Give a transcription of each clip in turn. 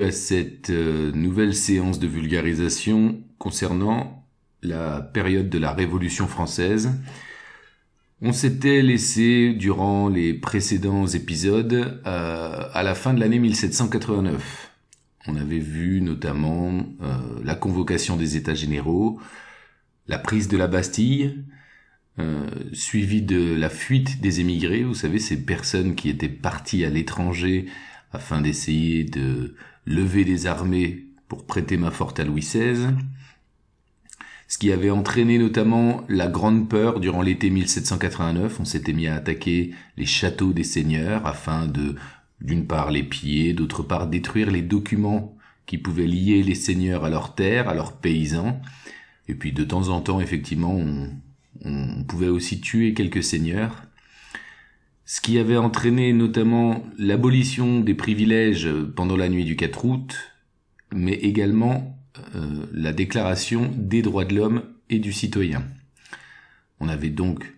à euh, cette euh, nouvelle séance de vulgarisation concernant la période de la Révolution française. On s'était laissé durant les précédents épisodes euh, à la fin de l'année 1789. On avait vu notamment la convocation des États généraux, la prise de la Bastille, suivi de la fuite des émigrés, vous savez, ces personnes qui étaient parties à l'étranger afin d'essayer de lever des armées pour prêter main forte à Louis XVI, ce qui avait entraîné notamment la grande peur durant l'été 1789. On s'était mis à attaquer les châteaux des seigneurs afin de, d'une part, les piller, d'autre part, détruire les documents qui pouvaient lier les seigneurs à leurs terres, à leurs paysans. Et puis de temps en temps, effectivement, on pouvait aussi tuer quelques seigneurs ce qui avait entraîné notamment l'abolition des privilèges pendant la nuit du 4 août, mais également euh, la déclaration des droits de l'homme et du citoyen. On avait donc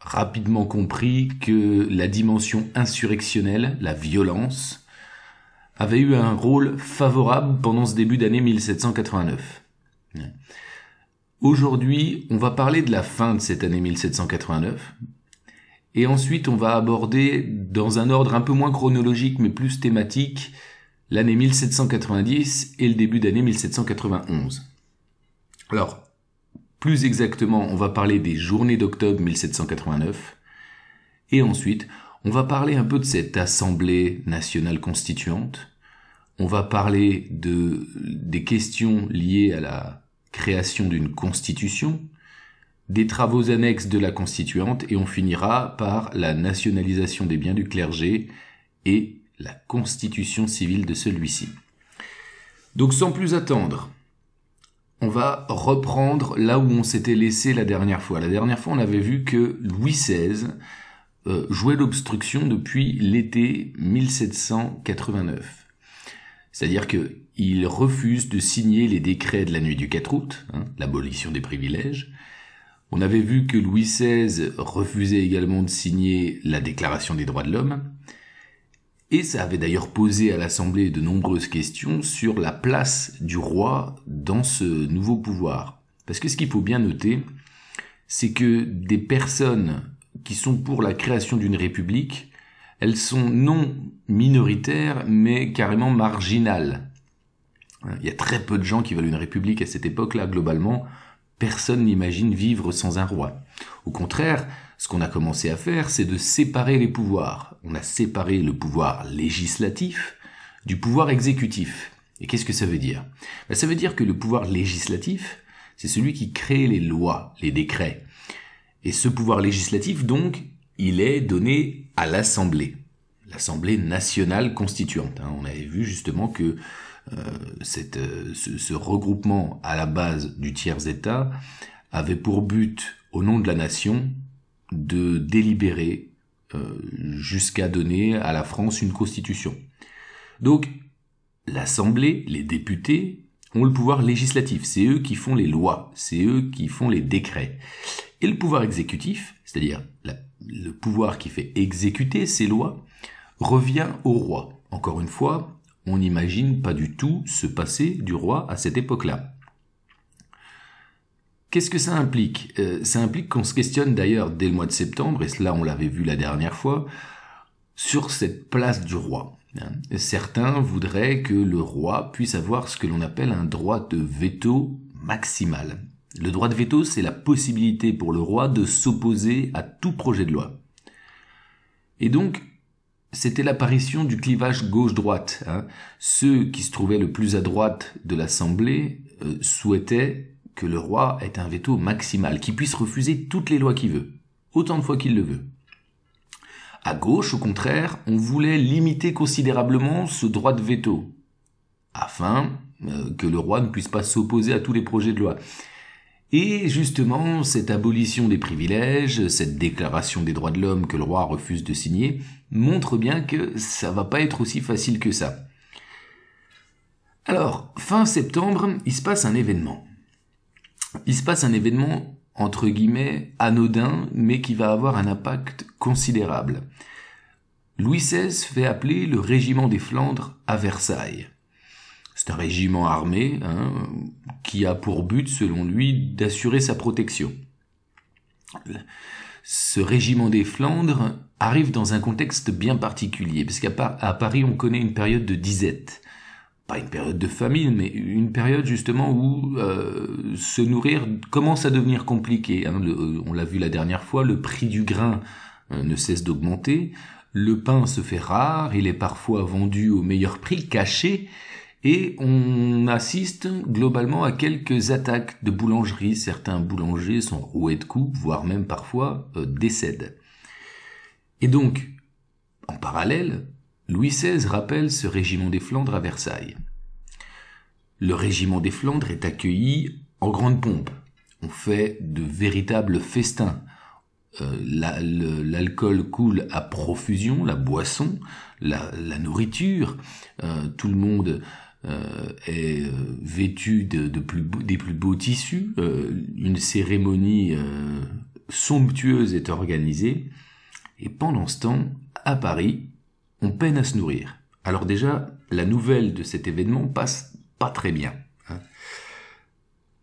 rapidement compris que la dimension insurrectionnelle, la violence, avait eu un rôle favorable pendant ce début d'année 1789. Aujourd'hui, on va parler de la fin de cette année 1789, et ensuite, on va aborder, dans un ordre un peu moins chronologique mais plus thématique, l'année 1790 et le début d'année 1791. Alors, plus exactement, on va parler des journées d'octobre 1789. Et ensuite, on va parler un peu de cette Assemblée nationale constituante. On va parler de, des questions liées à la création d'une constitution, des travaux annexes de la Constituante et on finira par la nationalisation des biens du clergé et la constitution civile de celui-ci. Donc sans plus attendre, on va reprendre là où on s'était laissé la dernière fois. La dernière fois, on avait vu que Louis XVI euh, jouait l'obstruction depuis l'été 1789. C'est-à-dire que il refuse de signer les décrets de la nuit du 4 août, hein, l'abolition des privilèges, on avait vu que Louis XVI refusait également de signer la Déclaration des droits de l'homme, et ça avait d'ailleurs posé à l'Assemblée de nombreuses questions sur la place du roi dans ce nouveau pouvoir. Parce que ce qu'il faut bien noter, c'est que des personnes qui sont pour la création d'une république, elles sont non minoritaires, mais carrément marginales. Il y a très peu de gens qui veulent une république à cette époque-là, globalement. Personne n'imagine vivre sans un roi. Au contraire, ce qu'on a commencé à faire, c'est de séparer les pouvoirs. On a séparé le pouvoir législatif du pouvoir exécutif. Et qu'est-ce que ça veut dire ben, Ça veut dire que le pouvoir législatif, c'est celui qui crée les lois, les décrets. Et ce pouvoir législatif, donc, il est donné à l'Assemblée, l'Assemblée nationale constituante. Hein. On avait vu justement que euh, euh, ce, regroupement à la base du tiers-État avait pour but, au nom de la nation, de délibérer euh, jusqu'à donner à la France une constitution. Donc, l'Assemblée, les députés, ont le pouvoir législatif, c'est eux qui font les lois, c'est eux qui font les décrets. Et le pouvoir exécutif, c'est-à-dire le pouvoir qui fait exécuter ces lois, revient au roi. Encore une fois, on n'imagine pas du tout ce passé du roi à cette époque-là. Qu'est-ce que ça implique euh, Ça implique qu'on se questionne d'ailleurs dès le mois de septembre, et cela on l'avait vu la dernière fois, sur cette place du roi. Hein. Certains voudraient que le roi puisse avoir ce que l'on appelle un droit de veto maximal. Le droit de veto, c'est la possibilité pour le roi de s'opposer à tout projet de loi. Et donc, c'était l'apparition du clivage gauche-droite. Hein. Ceux qui se trouvaient le plus à droite de l'Assemblée euh, souhaitaient que le roi ait un veto maximal, qu'il puisse refuser toutes les lois qu'il veut, autant de fois qu'il le veut. À gauche, au contraire, on voulait limiter considérablement ce droit de veto, afin euh, que le roi ne puisse pas s'opposer à tous les projets de loi. Et justement, cette abolition des privilèges, cette déclaration des droits de l'homme que le roi refuse de signer, montre bien que ça va pas être aussi facile que ça. Alors, fin septembre, il se passe un événement. Il se passe un événement, entre guillemets, anodin, mais qui va avoir un impact considérable. Louis XVI fait appeler le régiment des Flandres à Versailles. C'est un régiment armé hein, qui a pour but, selon lui, d'assurer sa protection. Ce régiment des Flandres arrive dans un contexte bien particulier, parce qu'à Paris, on connaît une période de disette. Pas une période de famine, mais une période justement où euh, se nourrir commence à devenir compliqué. Hein. Euh, on l'a vu la dernière fois, le prix du grain euh, ne cesse d'augmenter, le pain se fait rare, il est parfois vendu au meilleur prix, caché, et on assiste globalement à quelques attaques de boulangeries. Certains boulangers sont roués de coups, voire même parfois euh, décèdent. Et donc, en parallèle, Louis XVI rappelle ce régiment des Flandres à Versailles. Le régiment des Flandres est accueilli en grande pompe. On fait de véritables festins. Euh, l'alcool coule à profusion, la boisson, la, nourriture, euh, tout le monde euh, est euh, vêtue des plus beaux tissus, euh, une cérémonie somptueuse est organisée, et pendant ce temps, à Paris, on peine à se nourrir. Alors déjà, la nouvelle de cet événement passe pas très bien. Hein.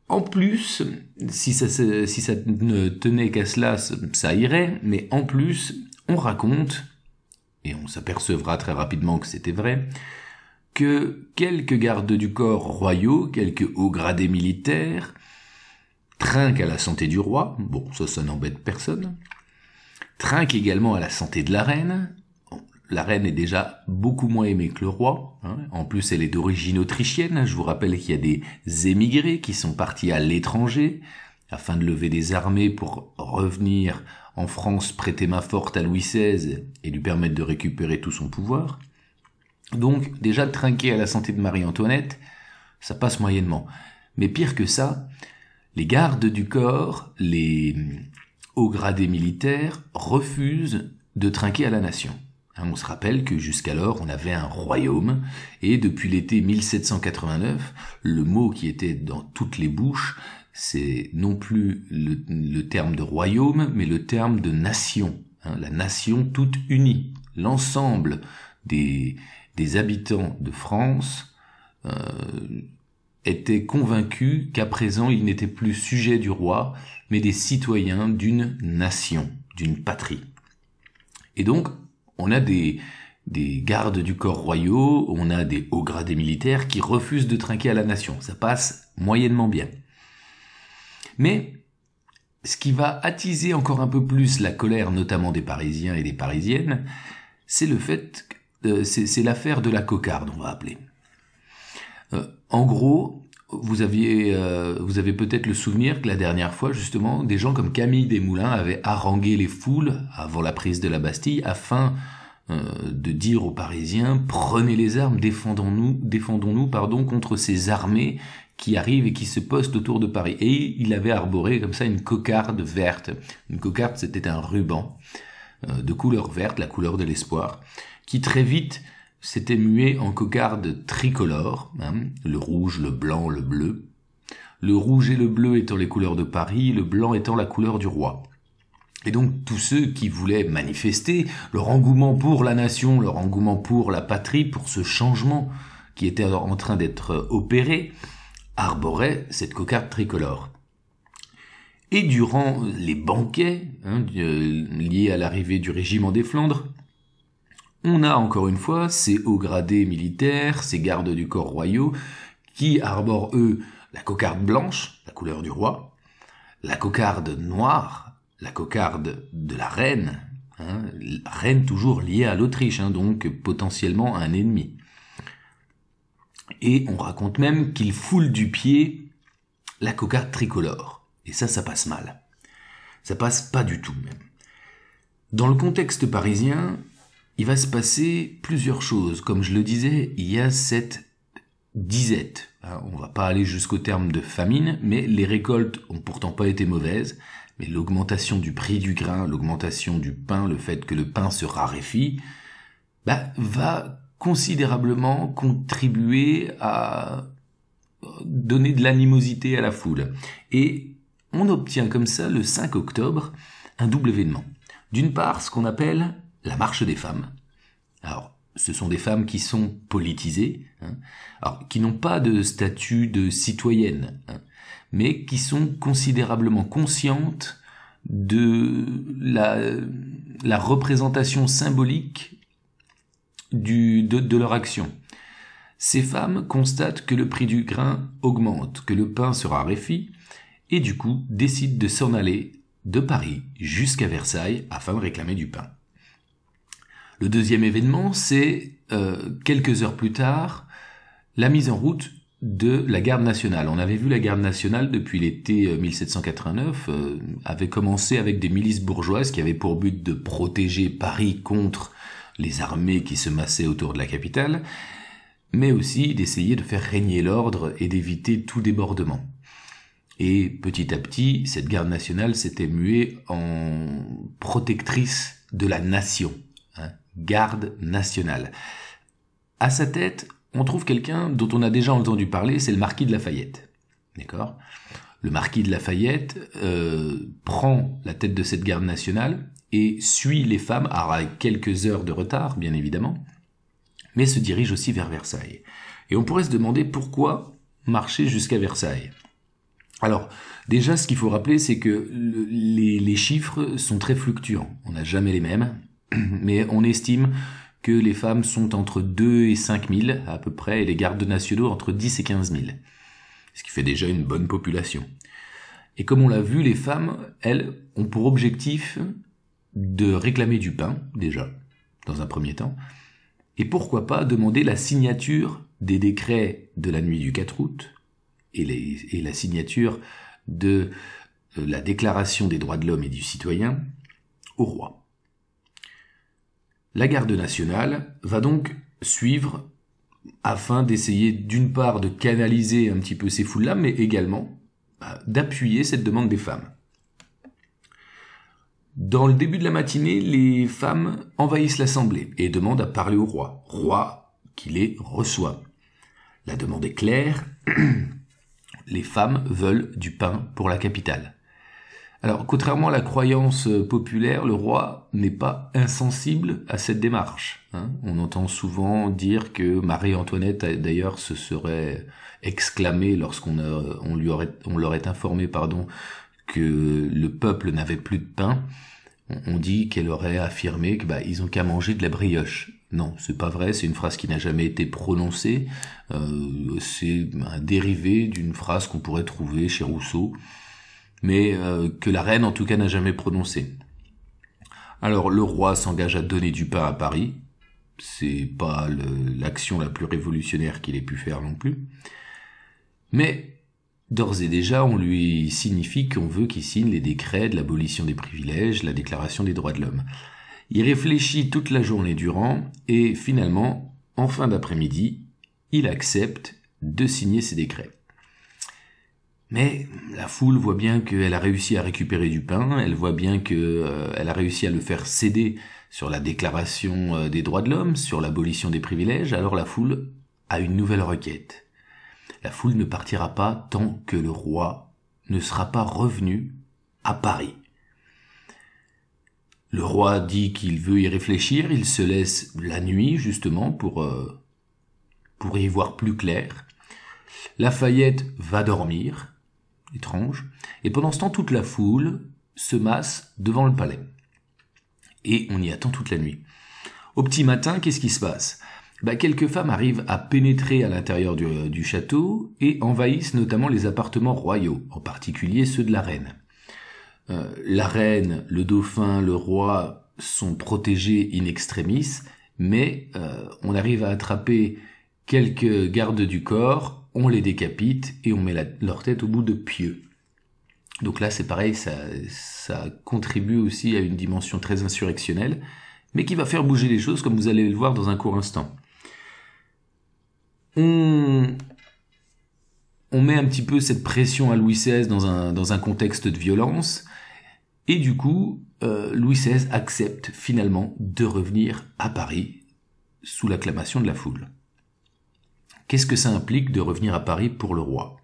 En plus, si ça ne tenait qu'à cela, ça irait, mais en plus, on raconte, et on s'apercevra très rapidement que c'était vrai, que quelques gardes du corps royaux, quelques hauts gradés militaires, trinquent à la santé du roi, bon, ça, ça n'embête personne, trinquent également à la santé de la reine, la reine est déjà beaucoup moins aimée que le roi. Hein. En plus, elle est d'origine autrichienne. Je vous rappelle qu'il y a des émigrés qui sont partis à l'étranger afin de lever des armées pour revenir en France prêter main forte à Louis XVI et lui permettre de récupérer tout son pouvoir. Donc déjà trinquer à la santé de Marie-Antoinette, ça passe moyennement. Mais pire que ça, les gardes du corps, les hauts gradés militaires refusent de trinquer à la nation. Hein, on se rappelle que jusqu'alors on avait un royaume et depuis l'été 1789, le mot qui était dans toutes les bouches, c'est non plus le, le, terme de royaume, mais le terme de nation. Hein, la nation toute unie, l'ensemble des des habitants de France euh, étaient convaincus qu'à présent ils n'étaient plus sujets du roi, mais des citoyens d'une nation, d'une patrie. Et donc, on a des, des gardes du corps royaux, on a des hauts gradés militaires qui refusent de trinquer à la nation. Ça passe moyennement bien. Mais ce qui va attiser encore un peu plus la colère, notamment des Parisiens et des Parisiennes, c'est le fait euh, c'est l'affaire de la cocarde, on va appeler. Euh, en gros, vous aviez, euh, vous avez peut-être le souvenir que la dernière fois, justement, des gens comme Camille Desmoulins avaient harangué les foules avant la prise de la Bastille afin de dire aux Parisiens prenez les armes, défendons-nous, défendons-nous, pardon, contre ces armées qui arrivent et qui se postent autour de Paris. Et il avait arboré comme ça une cocarde verte. Une cocarde, c'était un ruban de couleur verte, la couleur de l'espoir, qui très vite s'était mué en cocarde tricolore, hein, le rouge, le blanc, le bleu, le rouge et le bleu étant les couleurs de Paris, le blanc étant la couleur du roi. Et donc tous ceux qui voulaient manifester leur engouement pour la nation, leur engouement pour la patrie, pour ce changement qui était en train d'être opéré, arboraient cette cocarde tricolore. Et durant les banquets hein, euh, liés à l'arrivée du régiment des Flandres, on a encore une fois ces hauts gradés militaires, ces gardes du corps royaux, qui arborent eux la cocarde blanche, la couleur du roi, la cocarde noire, la cocarde de la reine, hein, reine toujours liée à l'Autriche, hein, donc potentiellement un ennemi. Et on raconte même qu'ils foulent du pied la cocarde tricolore. Et ça, ça passe mal. Ça passe pas du tout même. Dans le contexte parisien, il va se passer plusieurs choses. Comme je le disais, il y a cette disette. Hein, on ne va pas aller jusqu'au terme de famine, mais les récoltes ont pourtant pas été mauvaises. Mais l'augmentation du prix du grain, l'augmentation du pain, le fait que le pain se raréfie, bah, va considérablement contribuer à donner de l'animosité à la foule. Et on obtient comme ça, le 5 octobre, un double événement. D'une part, ce qu'on appelle la marche des femmes. Alors, ce sont des femmes qui sont politisées, hein. qui n'ont pas de statut de citoyenne, hein, mais qui sont considérablement conscientes de la, représentation symbolique du, de, de leur action. Ces femmes constatent que le prix du grain augmente, que le pain se raréfie, et du coup décident de s'en aller de Paris jusqu'à Versailles afin de réclamer du pain. Le deuxième événement, c'est euh, quelques heures plus tard, la mise en route de la garde nationale. On avait vu la garde nationale depuis l'été 1789, euh, euh, avait commencé avec des milices bourgeoises qui avaient pour but de protéger Paris contre les armées qui se massaient autour de la capitale, mais aussi d'essayer de faire régner l'ordre et d'éviter tout débordement. Et petit à petit, cette garde nationale s'était muée en protectrice de la nation garde nationale. À sa tête, on trouve quelqu'un dont on a déjà entendu parler, c'est le marquis de Lafayette. D'accord Le marquis de Lafayette euh, prend la tête de cette garde nationale et suit les femmes à quelques heures de retard, bien évidemment, mais se dirige aussi vers Versailles. Et on pourrait se demander pourquoi marcher jusqu'à Versailles. Alors, déjà, ce qu'il faut rappeler, c'est que les, chiffres sont très fluctuants. On n'a jamais les mêmes. mais on estime que les femmes sont entre 2 et 5 000 à peu près, et les gardes nationaux entre 10 et 15 000, ce qui fait déjà une bonne population. Et comme on l'a vu, les femmes, elles, ont pour objectif de réclamer du pain, déjà, dans un premier temps, et pourquoi pas demander la signature des décrets de la nuit du 4 août et, et la signature de euh, la déclaration des droits de l'homme et du citoyen au roi. La garde nationale va donc suivre afin d'essayer d'une part de canaliser un petit peu ces foules-là, mais également bah, d'appuyer cette demande des femmes. Dans le début de la matinée, les femmes envahissent l'assemblée et demandent à parler au roi, roi qui les reçoit. La demande est claire, les femmes veulent du pain pour la capitale. Alors, contrairement à la croyance euh, populaire, le roi n'est pas insensible à cette démarche. Hein. On entend souvent dire que Marie-Antoinette, d'ailleurs, se serait exclamée lorsqu'on euh, lui aurait, leur informé, pardon, que le peuple n'avait plus de pain. On, dit qu'elle aurait affirmé que bah ils ont qu'à manger de la brioche. Non, c'est pas vrai. C'est une phrase qui n'a jamais été prononcée. Euh, c'est un dérivé d'une phrase qu'on pourrait trouver chez Rousseau mais euh, que la reine en tout cas n'a jamais prononcé. Alors le roi s'engage à donner du pain à Paris, c'est pas l'action la plus révolutionnaire qu'il ait pu faire non plus, mais d'ores et déjà on lui signifie qu'on veut qu'il signe les décrets de l'abolition des privilèges, la déclaration des droits de l'homme. Il réfléchit toute la journée durant et finalement, en fin d'après-midi, il accepte de signer ses décrets. Mais la foule voit bien qu'elle a réussi à récupérer du pain, elle voit bien qu'elle euh, a réussi à le faire céder sur la déclaration euh, des droits de l'homme, sur l'abolition des privilèges, alors la foule a une nouvelle requête. La foule ne partira pas tant que le roi ne sera pas revenu à Paris. Le roi dit qu'il veut y réfléchir, il se laisse la nuit justement pour, euh, pour y voir plus clair. Lafayette va dormir, étrange, et pendant ce temps toute la foule se masse devant le palais. Et on y attend toute la nuit. Au petit matin, qu'est-ce qui se passe bah, Quelques femmes arrivent à pénétrer à l'intérieur euh, du, château et envahissent notamment les appartements royaux, en particulier ceux de la reine. Euh, la reine, le dauphin, le roi sont protégés in extremis, mais euh, on arrive à attraper quelques gardes du corps on les décapite et on met leur tête au bout de pieux. Donc là, c'est pareil, ça, contribue aussi à une dimension très insurrectionnelle, mais qui va faire bouger les choses, comme vous allez le voir dans un court instant. On, met un petit peu cette pression à Louis XVI dans un, contexte de violence, et du coup, euh, Louis XVI accepte finalement de revenir à Paris sous l'acclamation de la foule. Qu'est-ce que ça implique de revenir à Paris pour le roi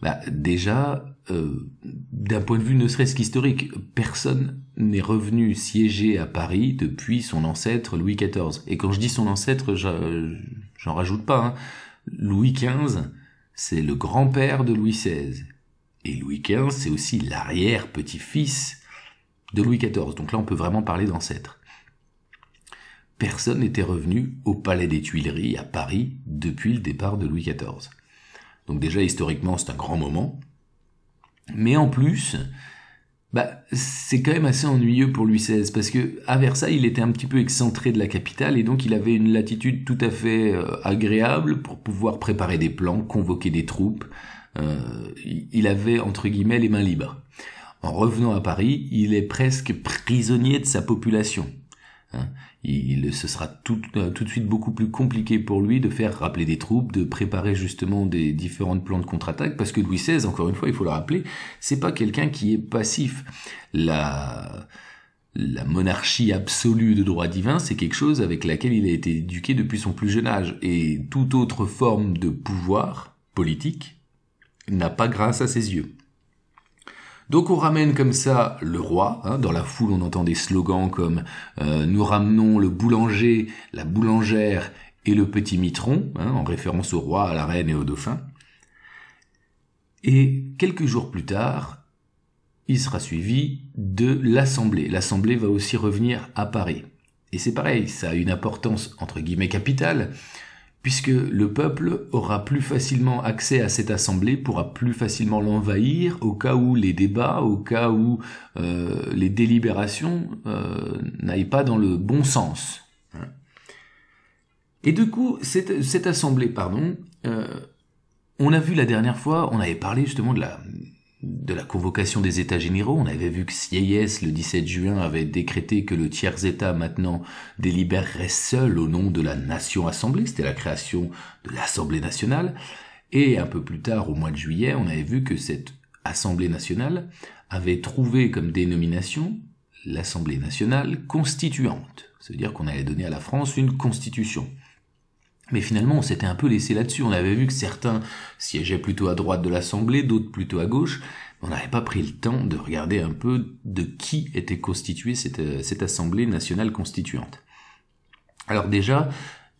bah, Déjà, euh, d'un point de vue ne serait-ce qu'historique, personne n'est revenu siéger à Paris depuis son ancêtre Louis XIV. Et quand je dis son ancêtre, j'en rajoute pas. Hein. Louis XV, c'est le grand-père de Louis XVI. Et Louis XV, c'est aussi l'arrière-petit-fils de Louis XIV. Donc là, on peut vraiment parler d'ancêtre personne n'était revenu au Palais des Tuileries à Paris depuis le départ de Louis XIV. Donc déjà historiquement c'est un grand moment. Mais en plus, bah, c'est quand même assez ennuyeux pour Louis XVI parce que à Versailles il était un petit peu excentré de la capitale et donc il avait une latitude tout à fait euh, agréable pour pouvoir préparer des plans, convoquer des troupes. Euh, il avait entre guillemets les mains libres. En revenant à Paris, il est presque prisonnier de sa population. Hein il, ce sera euh, tout, de suite beaucoup plus compliqué pour lui de faire rappeler des troupes, de préparer justement des différents plans de contre-attaque, parce que Louis XVI, encore une fois, il faut le rappeler, c'est pas quelqu'un qui est passif. La, la monarchie absolue de droit divin, c'est quelque chose avec laquelle il a été éduqué depuis son plus jeune âge, et toute autre forme de pouvoir politique n'a pas grâce à ses yeux. Donc on ramène comme ça le roi. Hein. dans la foule, on entend des slogans comme euh, Nous ramenons le boulanger, la boulangère et le petit mitron hein, en référence au roi, à la reine et au dauphin. Et quelques jours plus tard, il sera suivi de l'Assemblée. L'Assemblée va aussi revenir à Paris. Et c'est pareil, ça a une importance entre guillemets capitale, puisque le peuple aura plus facilement accès à cette assemblée, pourra plus facilement l'envahir au cas où les débats, au cas où euh, les délibérations euh, n'aillent pas dans le bon sens. Et du coup, cette, assemblée, pardon, euh, on a vu la dernière fois, on avait parlé justement de la, de la convocation des États généraux. On avait vu que Sieyès, le 17 juin, avait décrété que le tiers-État maintenant délibérerait seul au nom de la Nation Assemblée. C'était la création de l'Assemblée nationale. Et un peu plus tard, au mois de juillet, on avait vu que cette Assemblée nationale avait trouvé comme dénomination l'Assemblée nationale constituante. cest à dire qu'on allait donner à la France une constitution. Mais finalement, on s'était un peu laissé là-dessus. On avait vu que certains siégeaient plutôt à droite de l'Assemblée, d'autres plutôt à gauche. On n'avait pas pris le temps de regarder un peu de qui était constituée cette, euh, Assemblée nationale constituante. Alors déjà,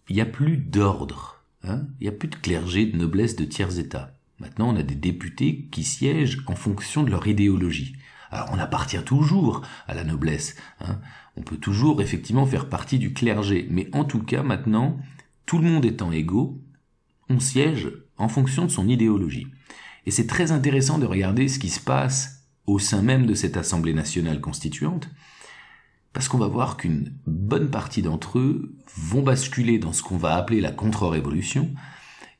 il n'y a plus d'ordre. Hein il n'y a plus de clergé, de noblesse, de tiers état. Maintenant, on a des députés qui siègent en fonction de leur idéologie. Alors on appartient toujours à la noblesse. Hein. On peut toujours effectivement faire partie du clergé. Mais en tout cas, maintenant, tout le monde étant égaux, on siège en fonction de son idéologie. Et c'est très intéressant de regarder ce qui se passe au sein même de cette Assemblée nationale constituante, parce qu'on va voir qu'une bonne partie d'entre eux vont basculer dans ce qu'on va appeler la contre-révolution,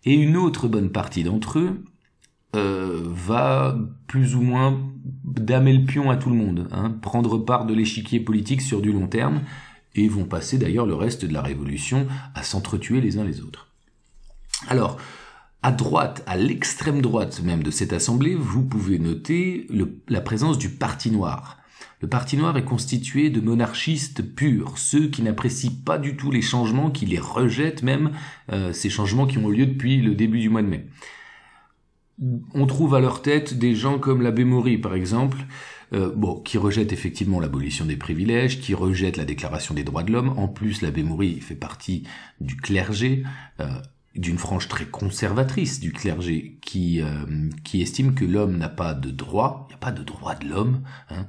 et une autre bonne partie d'entre eux euh, va plus ou moins damer le pion à tout le monde, hein, prendre part de l'échiquier politique sur du long terme, et vont passer d'ailleurs le reste de la Révolution à s'entretuer les uns les autres. Alors, à droite, à l'extrême droite même de cette assemblée, vous pouvez noter la présence du Parti noir. Le Parti noir est constitué de monarchistes purs, ceux qui n'apprécient pas du tout les changements, qui les rejettent même, euh, ces changements qui ont eu lieu depuis le début du mois de mai. On trouve à leur tête des gens comme l'abbé Maury, par exemple, euh, qui rejette effectivement l'abolition des privilèges, qui rejette la déclaration des droits de l'homme. En plus, l'abbé Moury fait partie du clergé, euh, d'une frange très conservatrice du clergé, qui, euh, qui estime que l'homme n'a pas de droit, il n'y a pas de droit de l'homme, hein.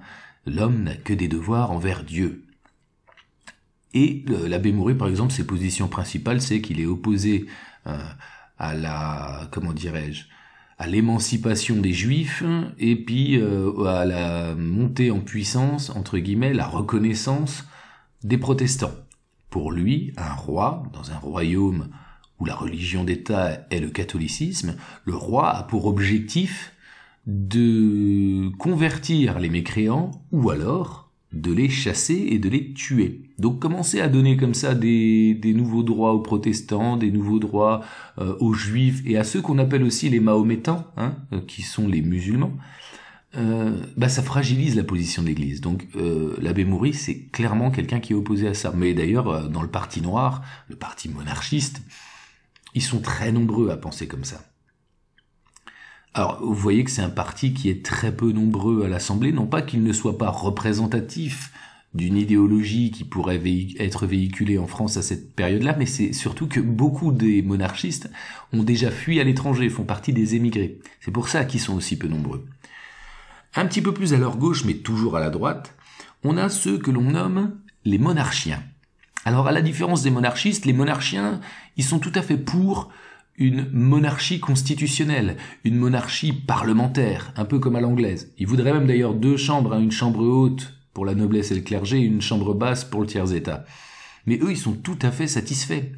l'homme n'a que des devoirs envers Dieu. Et l'abbé Moury, par exemple, ses positions principales, c'est qu'il est opposé à la, comment dirais-je, à l'émancipation des juifs et puis euh, à la montée en puissance, entre guillemets, la reconnaissance des protestants. Pour lui, un roi, dans un royaume où la religion d'État est le catholicisme, le roi a pour objectif de convertir les mécréants ou alors de les chasser et de les tuer. Donc commencer à donner comme ça des, nouveaux droits aux protestants, des nouveaux droits euh, aux juifs et à ceux qu'on appelle aussi les mahométans, hein, euh, qui sont les musulmans, euh, bah ça fragilise la position de l'Église. Donc l'abbé Moury, c'est clairement quelqu'un qui est opposé à ça. Mais d'ailleurs, dans le Parti noir, le Parti monarchiste, ils sont très nombreux à penser comme ça. Alors, vous voyez que c'est un parti qui est très peu nombreux à l'Assemblée, non pas qu'il ne soit pas représentatif, d'une idéologie qui pourrait être véhiculée en France à cette période-là, mais c'est surtout que beaucoup des monarchistes ont déjà fui à l'étranger, font partie des émigrés. C'est pour ça qu'ils sont aussi peu nombreux. Un petit peu plus à leur gauche, mais toujours à la droite, on a ceux que l'on nomme les monarchiens. Alors à la différence des monarchistes, les monarchiens, ils sont tout à fait pour une monarchie constitutionnelle, une monarchie parlementaire, un peu comme à l'anglaise. Ils voudraient même d'ailleurs deux chambres, à hein, une chambre haute pour la noblesse et le clergé, une chambre basse pour le tiers-état. Mais eux, ils sont tout à fait satisfaits.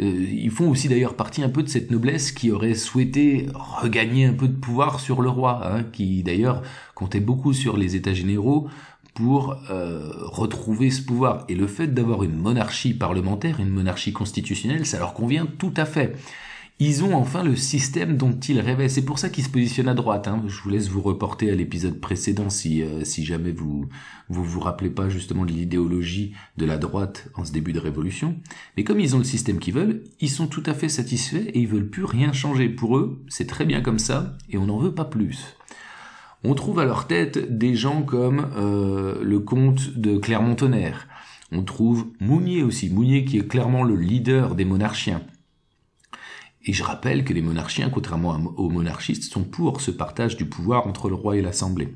Euh, ils font aussi d'ailleurs partie un peu de cette noblesse qui aurait souhaité regagner un peu de pouvoir sur le roi, hein, qui d'ailleurs comptait beaucoup sur les états généraux pour euh, retrouver ce pouvoir. Et le fait d'avoir une monarchie parlementaire, une monarchie constitutionnelle, ça leur convient tout à fait. Ils ont enfin le système dont ils rêvaient. C'est pour ça qu'ils se positionnent à droite. Hein. Je vous laisse vous reporter à l'épisode précédent si, euh, si jamais vous, vous vous rappelez pas justement de l'idéologie de la droite en ce début de révolution. Mais comme ils ont le système qu'ils veulent, ils sont tout à fait satisfaits et ils veulent plus rien changer. Pour eux, c'est très bien comme ça et on n'en veut pas plus. On trouve à leur tête des gens comme euh, le comte de Clermont-Tonnerre. On trouve Mounier aussi, Mounier qui est clairement le leader des monarchiens. Et je rappelle que les monarchiens, contrairement aux monarchistes, sont pour ce partage du pouvoir entre le roi et l'Assemblée.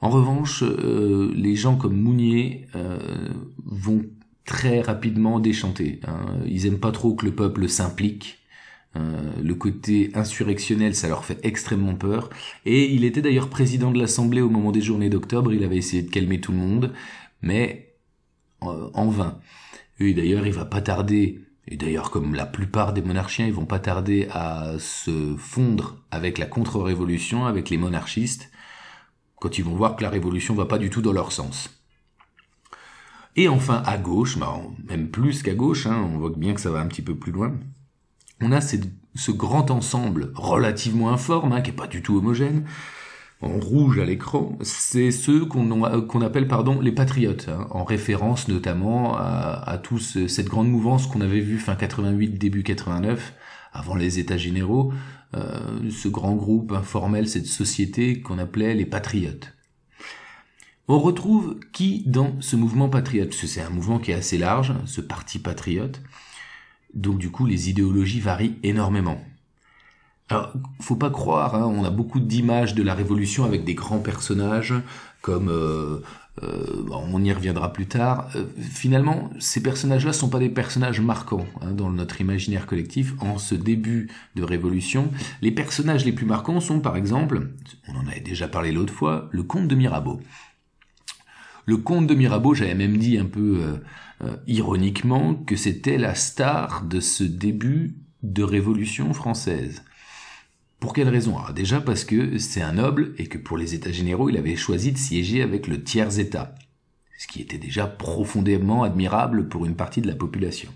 En revanche, euh, les gens comme Mounier euh, vont très rapidement déchanter. Hein. Ils aiment pas trop que le peuple s'implique. Euh, le côté insurrectionnel, ça leur fait extrêmement peur. Et il était d'ailleurs président de l'Assemblée au moment des journées d'octobre. Il avait essayé de calmer tout le monde, mais en vain. Et d'ailleurs, il va pas tarder et d'ailleurs comme la plupart des monarchiens, ils vont pas tarder à se fondre avec la contre-révolution, avec les monarchistes, quand ils vont voir que la révolution va pas du tout dans leur sens. Et enfin, à gauche, bah, même plus qu'à gauche, hein, on voit bien que ça va un petit peu plus loin, on a ce grand ensemble relativement informe, hein, qui est pas du tout homogène, en rouge à l'écran, c'est ceux qu'on appelle pardon les patriotes, hein, en référence notamment à, toute tous euh, cette grande mouvance qu'on avait vue fin 88 début 89 avant les États généraux, euh, ce grand groupe informel, cette société qu'on appelait les patriotes. On retrouve qui dans ce mouvement patriote c'est un mouvement qui est assez large, hein, ce parti patriote. Donc du coup, les idéologies varient énormément. Alors, faut pas croire, hein, on a beaucoup d'images de la Révolution avec des grands personnages comme euh, euh, on y reviendra plus tard. Euh, finalement, ces personnages-là sont pas des personnages marquants hein, dans notre imaginaire collectif. En ce début de révolution, les personnages les plus marquants sont, par exemple, on en avait déjà parlé l'autre fois, le comte de Mirabeau. Le comte de Mirabeau, j'avais même dit un peu ironiquement que c'était la star de ce début de révolution française. Pour quelle raison ah, déjà parce que c'est un noble et que pour les États généraux, il avait choisi de siéger avec le tiers État, ce qui était déjà profondément admirable pour une partie de la population.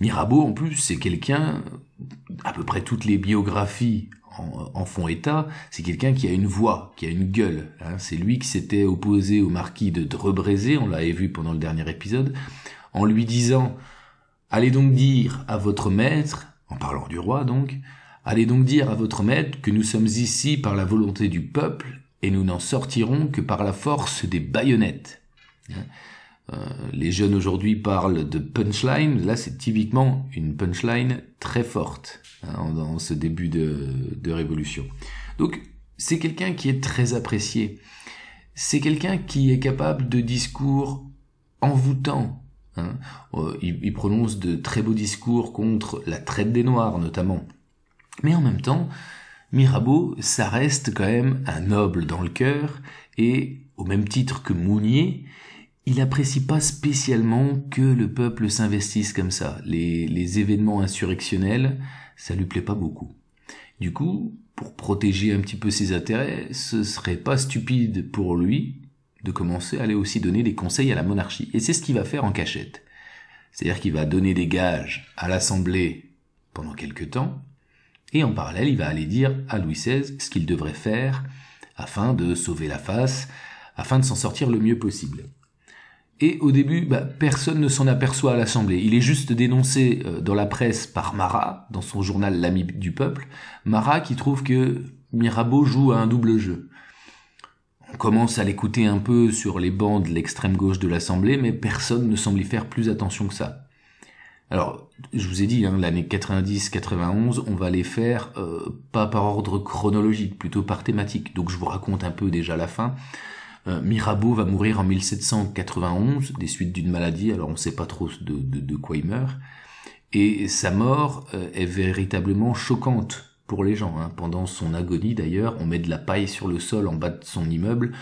Mirabeau, en plus, c'est quelqu'un, à peu près toutes les biographies en, font état, c'est quelqu'un qui a une voix, qui a une gueule. Hein. C'est lui qui s'était opposé au marquis de Drebrézé, on l'avait vu pendant le dernier épisode, en lui disant « Allez donc dire à votre maître, en parlant du roi donc, Allez donc dire à votre maître que nous sommes ici par la volonté du peuple et nous n'en sortirons que par la force des baïonnettes. Hein? Euh, les jeunes aujourd'hui parlent de punchline, là c'est typiquement une punchline très forte hein, dans ce début de, révolution. Donc c'est quelqu'un qui est très apprécié, c'est quelqu'un qui est capable de discours envoûtants. Hein. Euh, il prononce de très beaux discours contre la traite des Noirs notamment mais en même temps, Mirabeau, ça reste quand même un noble dans le cœur, et au même titre que Mounier, il n'apprécie pas spécialement que le peuple s'investisse comme ça. Les, événements insurrectionnels, ça lui plaît pas beaucoup. Du coup, pour protéger un petit peu ses intérêts, ce serait pas stupide pour lui de commencer à aller aussi donner des conseils à la monarchie. Et c'est ce qu'il va faire en cachette. C'est-à-dire qu'il va donner des gages à l'Assemblée pendant quelque temps, et en parallèle, il va aller dire à Louis XVI ce qu'il devrait faire afin de sauver la face, afin de s'en sortir le mieux possible. Et au début, bah, personne ne s'en aperçoit à l'Assemblée. Il est juste dénoncé euh, dans la presse par Marat, dans son journal L'ami du peuple, Marat qui trouve que Mirabeau joue à un double jeu. On commence à l'écouter un peu sur les bancs de l'extrême gauche de l'Assemblée, mais personne ne semble y faire plus attention que ça. Alors, je vous ai dit, hein, l'année 90-91, on va les faire euh, pas par ordre chronologique, plutôt par thématique. Donc je vous raconte un peu déjà la fin. Euh, Mirabeau va mourir en 1791 des suites d'une maladie, alors on ne sait pas trop de, quoi il meurt. Et sa mort euh, est véritablement choquante pour les gens. Hein. Pendant son agonie d'ailleurs, on met de la paille sur le sol en bas de son immeuble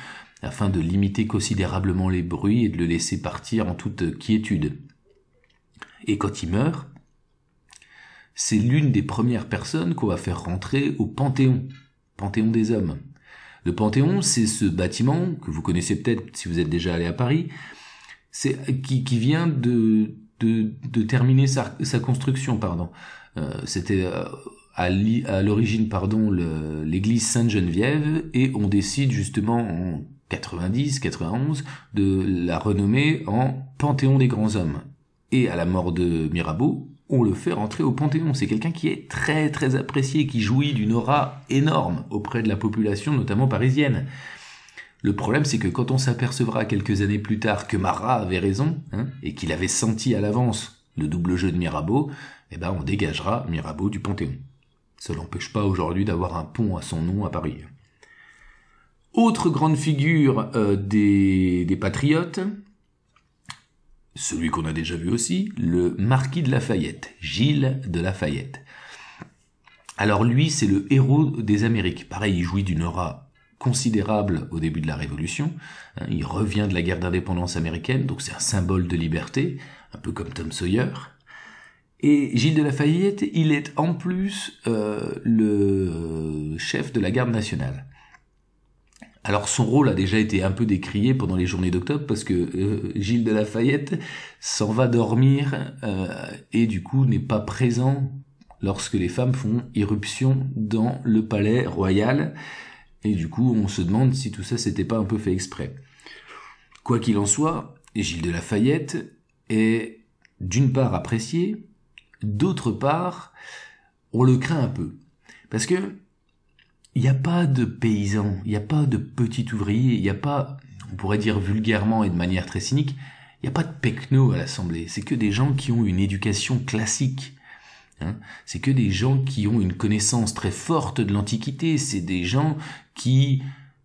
afin de limiter considérablement les bruits et de le laisser partir en toute quiétude. Et quand il meurt, c'est l'une des premières personnes qu'on va faire rentrer au Panthéon, Panthéon des hommes. Le Panthéon, c'est ce bâtiment que vous connaissez peut-être si vous êtes déjà allé à Paris, c'est qui, vient de, terminer sa, construction, pardon. Euh, c'était euh, à l'origine pardon l'église Sainte-Geneviève et on décide justement en 90 91 de la renommer en Panthéon des grands hommes et à la mort de Mirabeau, on le fait rentrer au Panthéon. C'est quelqu'un qui est très très apprécié, qui jouit d'une aura énorme auprès de la population, notamment parisienne. Le problème, c'est que quand on s'apercevra quelques années plus tard que Marat avait raison, hein, et qu'il avait senti à l'avance le double jeu de Mirabeau, eh ben on dégagera Mirabeau du Panthéon. Ça n'empêche pas aujourd'hui d'avoir un pont à son nom à Paris. Autre grande figure euh, des, des patriotes, celui qu'on a déjà vu aussi, le marquis de Lafayette, Gilles de Lafayette. Alors lui, c'est le héros des Amériques. Pareil, il jouit d'une aura considérable au début de la Révolution. Hein, il revient de la guerre d'indépendance américaine, donc c'est un symbole de liberté, un peu comme Tom Sawyer. Et Gilles de Lafayette, il est en plus euh, le chef de la garde nationale. Alors son rôle a déjà été un peu décrié pendant les journées d'octobre parce que euh, Gilles de Lafayette s'en va dormir euh, et du coup n'est pas présent lorsque les femmes font irruption dans le palais royal et du coup on se demande si tout ça s'était pas un peu fait exprès. Quoi qu'il en soit, Gilles de Lafayette est d'une part apprécié, d'autre part on le craint un peu parce que il n'y a pas de paysans, il n'y a pas de petits ouvriers, il n'y a pas, on pourrait dire vulgairement et de manière très cynique, il n'y a pas de pecno à l'Assemblée. C'est que des gens qui ont une éducation classique. Hein. c'est que des gens qui ont une connaissance très forte de l'Antiquité. C'est des gens qui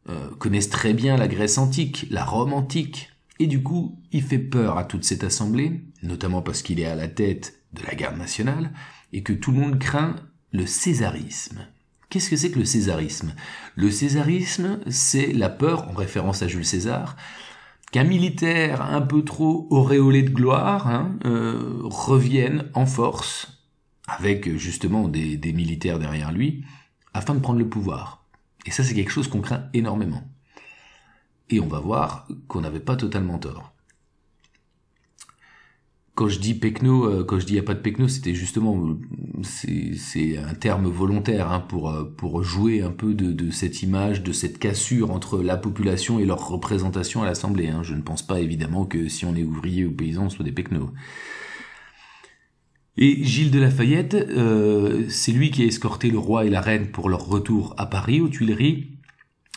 euh, connaissent très bien la Grèce antique, la Rome antique. Et du coup, il fait peur à toute cette Assemblée, notamment parce qu'il est à la tête de la garde nationale, et que tout le monde craint le césarisme. Qu'est-ce que c'est que le césarisme Le césarisme, c'est la peur, en référence à Jules César, qu'un militaire un peu trop auréolé de gloire hein, euh, revienne en force, avec justement des militaires derrière lui, afin de prendre le pouvoir. Et ça, c'est quelque chose qu'on craint énormément. Et on va voir qu'on n'avait pas totalement tort quand je dis Pecno, euh, quand je dis il a pas de Pecno, c'était justement euh, c'est un terme volontaire hein, pour euh, pour jouer un peu de, cette image, de cette cassure entre la population et leur représentation à l'Assemblée. Hein. Je ne pense pas évidemment que si on est ouvrier ou paysan, on soit des Pecno. Et Gilles de Lafayette, c'est lui qui a escorté le roi et la reine pour leur retour à Paris, aux Tuileries,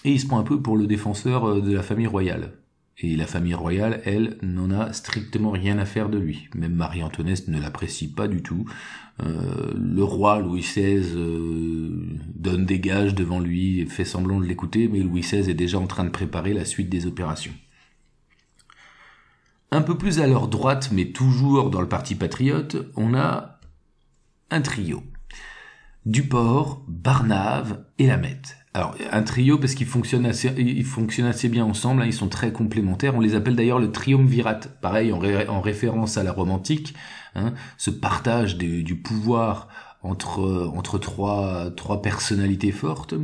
et il se prend un peu pour le défenseur de la famille royale. Et la famille royale, elle, n'en a strictement rien à faire de lui. Même Marie-Antoinette ne l'apprécie pas du tout. Euh, le roi Louis XVI euh, donne des gages devant lui et fait semblant de l'écouter, mais Louis XVI est déjà en train de préparer la suite des opérations. Un peu plus à leur droite, mais toujours dans le parti patriote, on a un trio. Duport, Barnave et Lamette alors, un trio parce qu'ils fonctionnent assez, ils fonctionnent assez bien ensemble, hein, ils sont très complémentaires. On les appelle d'ailleurs le triumvirat, pareil en, référence à la romantique, hein, ce partage du, pouvoir entre, entre trois, trois personnalités fortes.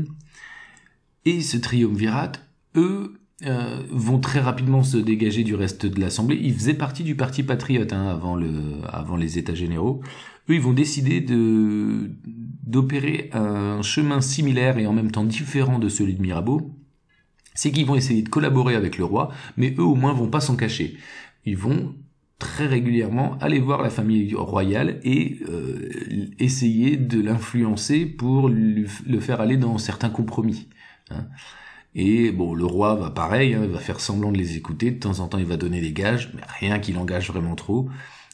Et ce triumvirat, eux, euh, vont très rapidement se dégager du reste de l'Assemblée. Ils faisaient partie du Parti patriote hein, avant, le, avant les États généraux. Eux, ils vont décider de d'opérer un chemin similaire et en même temps différent de celui de Mirabeau, c'est qu'ils vont essayer de collaborer avec le roi, mais eux au moins vont pas s'en cacher. Ils vont très régulièrement aller voir la famille royale et euh, essayer de l'influencer pour le faire aller dans certains compromis. Hein. Et bon, le roi va pareil, hein, il va faire semblant de les écouter, de temps en temps il va donner des gages, mais rien qui l'engage vraiment trop,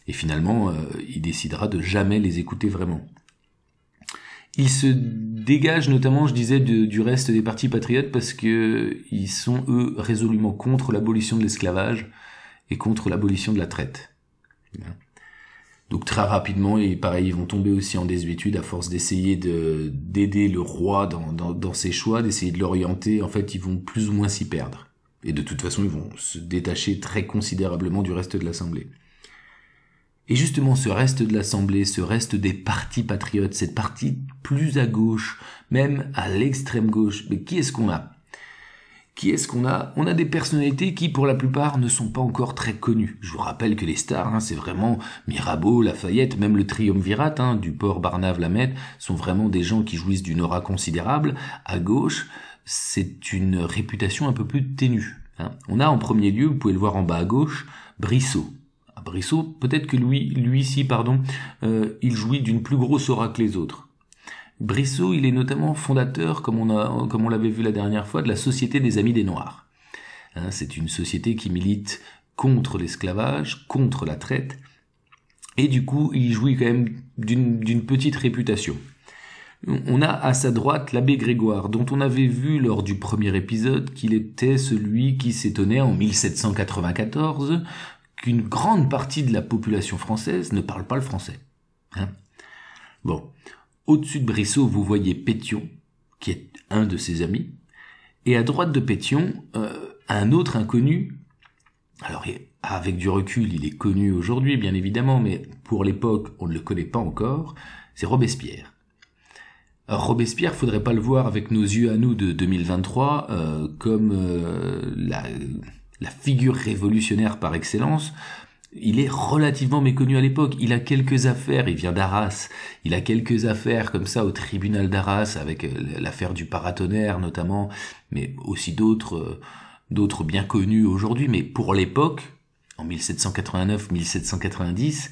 et finalement euh, il décidera de jamais les écouter vraiment ils se dégagent notamment, je disais, du reste des partis patriotes parce que ils sont eux résolument contre l'abolition de l'esclavage et contre l'abolition de la traite. Donc très rapidement, et pareil, ils vont tomber aussi en désuétude à force d'essayer de d'aider le roi dans ses choix, d'essayer de l'orienter. En fait, ils vont plus ou moins s'y perdre. Et de toute façon, ils vont se détacher très considérablement du reste de l'Assemblée. Et justement, ce reste de l'Assemblée, ce reste des partis patriotes, cette partie plus à gauche, même à l'extrême gauche, mais qui est-ce qu'on a Qui est-ce qu'on a On a des personnalités qui, pour la plupart, ne sont pas encore très connues. Je vous rappelle que les stars, hein, c'est vraiment Mirabeau, Lafayette, même le triumvirat hein, du port Barnave-Lamette, sont vraiment des gens qui jouissent d'une aura considérable. À gauche, c'est une réputation un peu plus ténue. Hein. On a en premier lieu, vous pouvez le voir en bas à gauche, Brissot. Brissot, peut-être que lui, lui ci pardon, euh, il jouit d'une plus grosse aura que les autres. Brissot, il est notamment fondateur, comme on, a, comme on l'avait vu la dernière fois, de la Société des Amis des Noirs. Hein, c'est une société qui milite contre l'esclavage, contre la traite, et du coup, il jouit quand même d'une, d'une petite réputation. On a à sa droite l'abbé Grégoire, dont on avait vu lors du premier épisode qu'il était celui qui s'étonnait en 1794 une grande partie de la population française ne parle pas le français. Hein. bon, au-dessus de Brissot, vous voyez Pétion, qui est un de ses amis, et à droite de Pétion, euh, un autre inconnu. Alors, avec du recul, il est connu aujourd'hui, bien évidemment, mais pour l'époque, on ne le connaît pas encore, c'est Robespierre. il Robespierre, faudrait pas le voir avec nos yeux à nous de 2023 euh, comme euh, la la figure révolutionnaire par excellence, il est relativement méconnu à l'époque. Il a quelques affaires, il vient d'Arras, il a quelques affaires comme ça au tribunal d'Arras, avec euh, l'affaire du paratonnerre notamment, mais aussi d'autres, euh, d'autres bien connus aujourd'hui. Mais pour l'époque, en 1789-1790,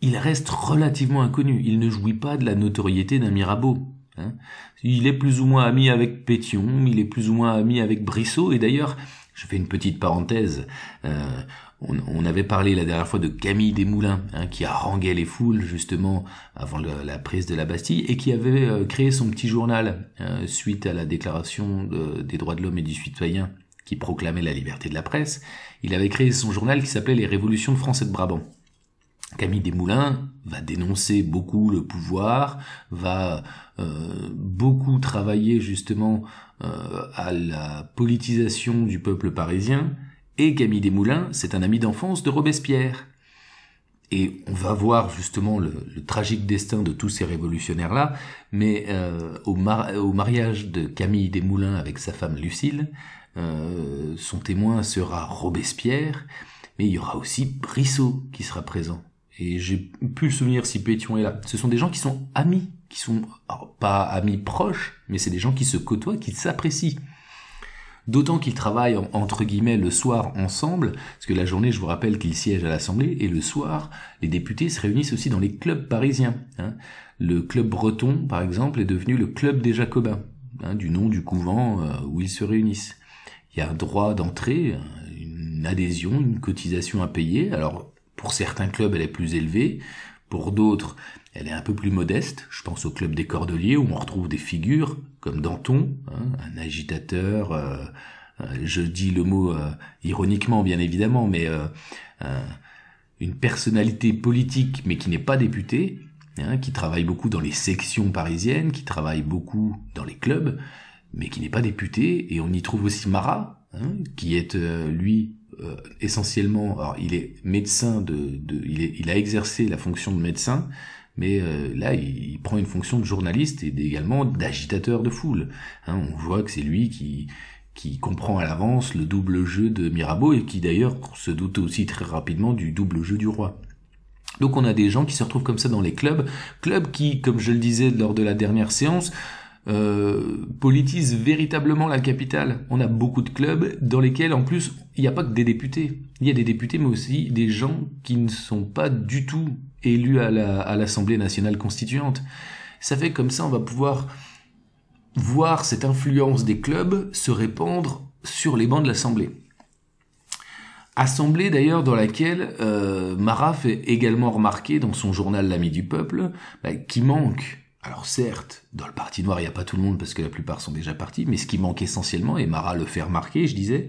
il reste relativement inconnu. Il ne jouit pas de la notoriété d'un Mirabeau. Hein. il est plus ou moins ami avec Pétion, il est plus ou moins ami avec Brissot, et d'ailleurs, je fais une petite parenthèse. Euh, on, avait parlé la dernière fois de Camille Desmoulins, hein, qui haranguait les foules justement avant la prise de la Bastille et qui avait euh, créé son petit journal euh, suite à la déclaration des droits de l'homme et du citoyen qui proclamait la liberté de la presse. Il avait créé son journal qui s'appelait Les Révolutions françaises de Brabant. Camille Desmoulins va dénoncer beaucoup le pouvoir, va beaucoup travailler justement euh, à la politisation du peuple parisien, et Camille Desmoulins, c'est un ami d'enfance de Robespierre. Et on va voir justement le, tragique destin de tous ces révolutionnaires-là, mais euh, au, mariage de Camille Desmoulins avec sa femme Lucille, euh, son témoin sera Robespierre, mais il y aura aussi Brissot qui sera présent. Et j'ai pu le souvenir si Pétion est là. Ce sont des gens qui sont amis qui sont pas amis proches, mais c'est des gens qui se côtoient, qui s'apprécient. D'autant qu'ils travaillent entre guillemets le soir ensemble, parce que la journée, je vous rappelle qu'ils siègent à l'Assemblée, et le soir, les députés se réunissent aussi dans les clubs parisiens. Hein. Le club breton, par exemple, est devenu le club des Jacobins, hein, du nom du couvent euh, où ils se réunissent. Il y a un droit d'entrée, une adhésion, une cotisation à payer. Alors, pour certains clubs, elle est plus élevée, pour d'autres, elle est un peu plus modeste, je pense au Club des Cordeliers où on retrouve des figures comme Danton, hein, un agitateur, euh, euh, je dis le mot euh, ironiquement bien évidemment, mais une personnalité politique mais qui n'est pas députée, hein, qui travaille beaucoup dans les sections parisiennes, qui travaille beaucoup dans les clubs, mais qui n'est pas député, et on y trouve aussi Marat, hein, qui est lui essentiellement, alors il est médecin de, il, a exercé la fonction de médecin, mais euh, là il, prend une fonction de journaliste et également d'agitateur de foule. Hein. on voit que c'est lui qui qui comprend à l'avance le double jeu de Mirabeau et qui d'ailleurs se doute aussi très rapidement du double jeu du roi. Donc on a des gens qui se retrouvent comme ça dans les clubs, clubs qui, comme je le disais lors de la dernière séance, euh, politisent véritablement la capitale. On a beaucoup de clubs dans lesquels, en plus, il n'y a pas que des députés. Il y a des députés, mais aussi des gens qui ne sont pas du tout élu à l'Assemblée nationale constituante. Ça fait comme ça, on va pouvoir voir cette influence des clubs se répandre sur les bancs de l'Assemblée. Assemblée d'ailleurs dans laquelle euh, Marat fait également remarquer dans son journal L'Ami du Peuple bah, qui manque. Alors certes, dans le Parti Noir, il n'y a pas tout le monde parce que la plupart sont déjà partis, mais ce qui manque essentiellement, et Marat le fait remarquer, je disais,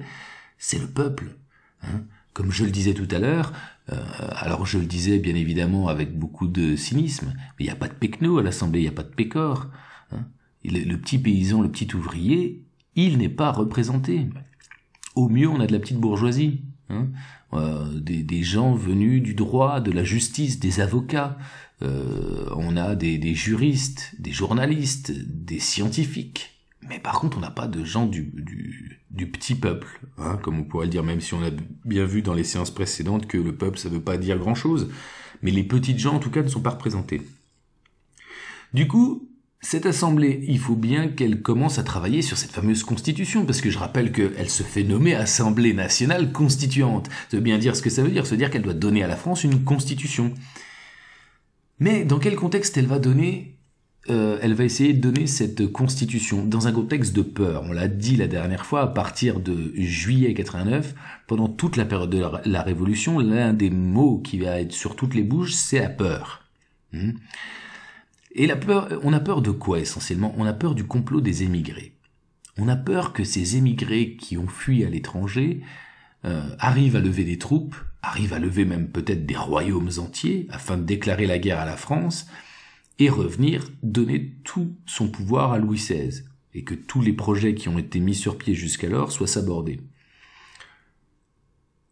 c'est le peuple. Hein. Comme je le disais tout à l'heure, euh, alors je le disais bien évidemment avec beaucoup de cynisme, mais il n'y a pas de PECNO à l'Assemblée, il n'y a pas de pécor. Hein. Le, petit paysan, le petit ouvrier, il n'est pas représenté. Au mieux, on a de la petite bourgeoisie. Hein. Euh, des, gens venus du droit, de la justice, des avocats. Euh, on a des juristes, des journalistes, des scientifiques. Mais par contre, on n'a pas de gens du, du, du petit peuple, hein, comme on pourrait le dire, même si on a bien vu dans les séances précédentes que le peuple, ça ne veut pas dire grand-chose. Mais les petites gens, en tout cas, ne sont pas représentés. Du coup, cette assemblée, il faut bien qu'elle commence à travailler sur cette fameuse constitution, parce que je rappelle qu'elle se fait nommer Assemblée nationale constituante. Ça veut bien dire ce que ça veut dire, se dire qu'elle doit donner à la France une constitution. Mais dans quel contexte elle va donner euh, elle va essayer de donner cette constitution dans un contexte de peur. On l'a dit la dernière fois, à partir de juillet 89, pendant toute la période de la, Révolution, l'un des mots qui va être sur toutes les bouches, c'est la peur. Hmm. Et la peur, on a peur de quoi essentiellement On a peur du complot des émigrés. On a peur que ces émigrés qui ont fui à l'étranger euh, arrivent à lever des troupes, arrivent à lever même peut-être des royaumes entiers afin de déclarer la guerre à la France, et revenir donner tout son pouvoir à Louis XVI, et que tous les projets qui ont été mis sur pied jusqu'alors soient sabordés.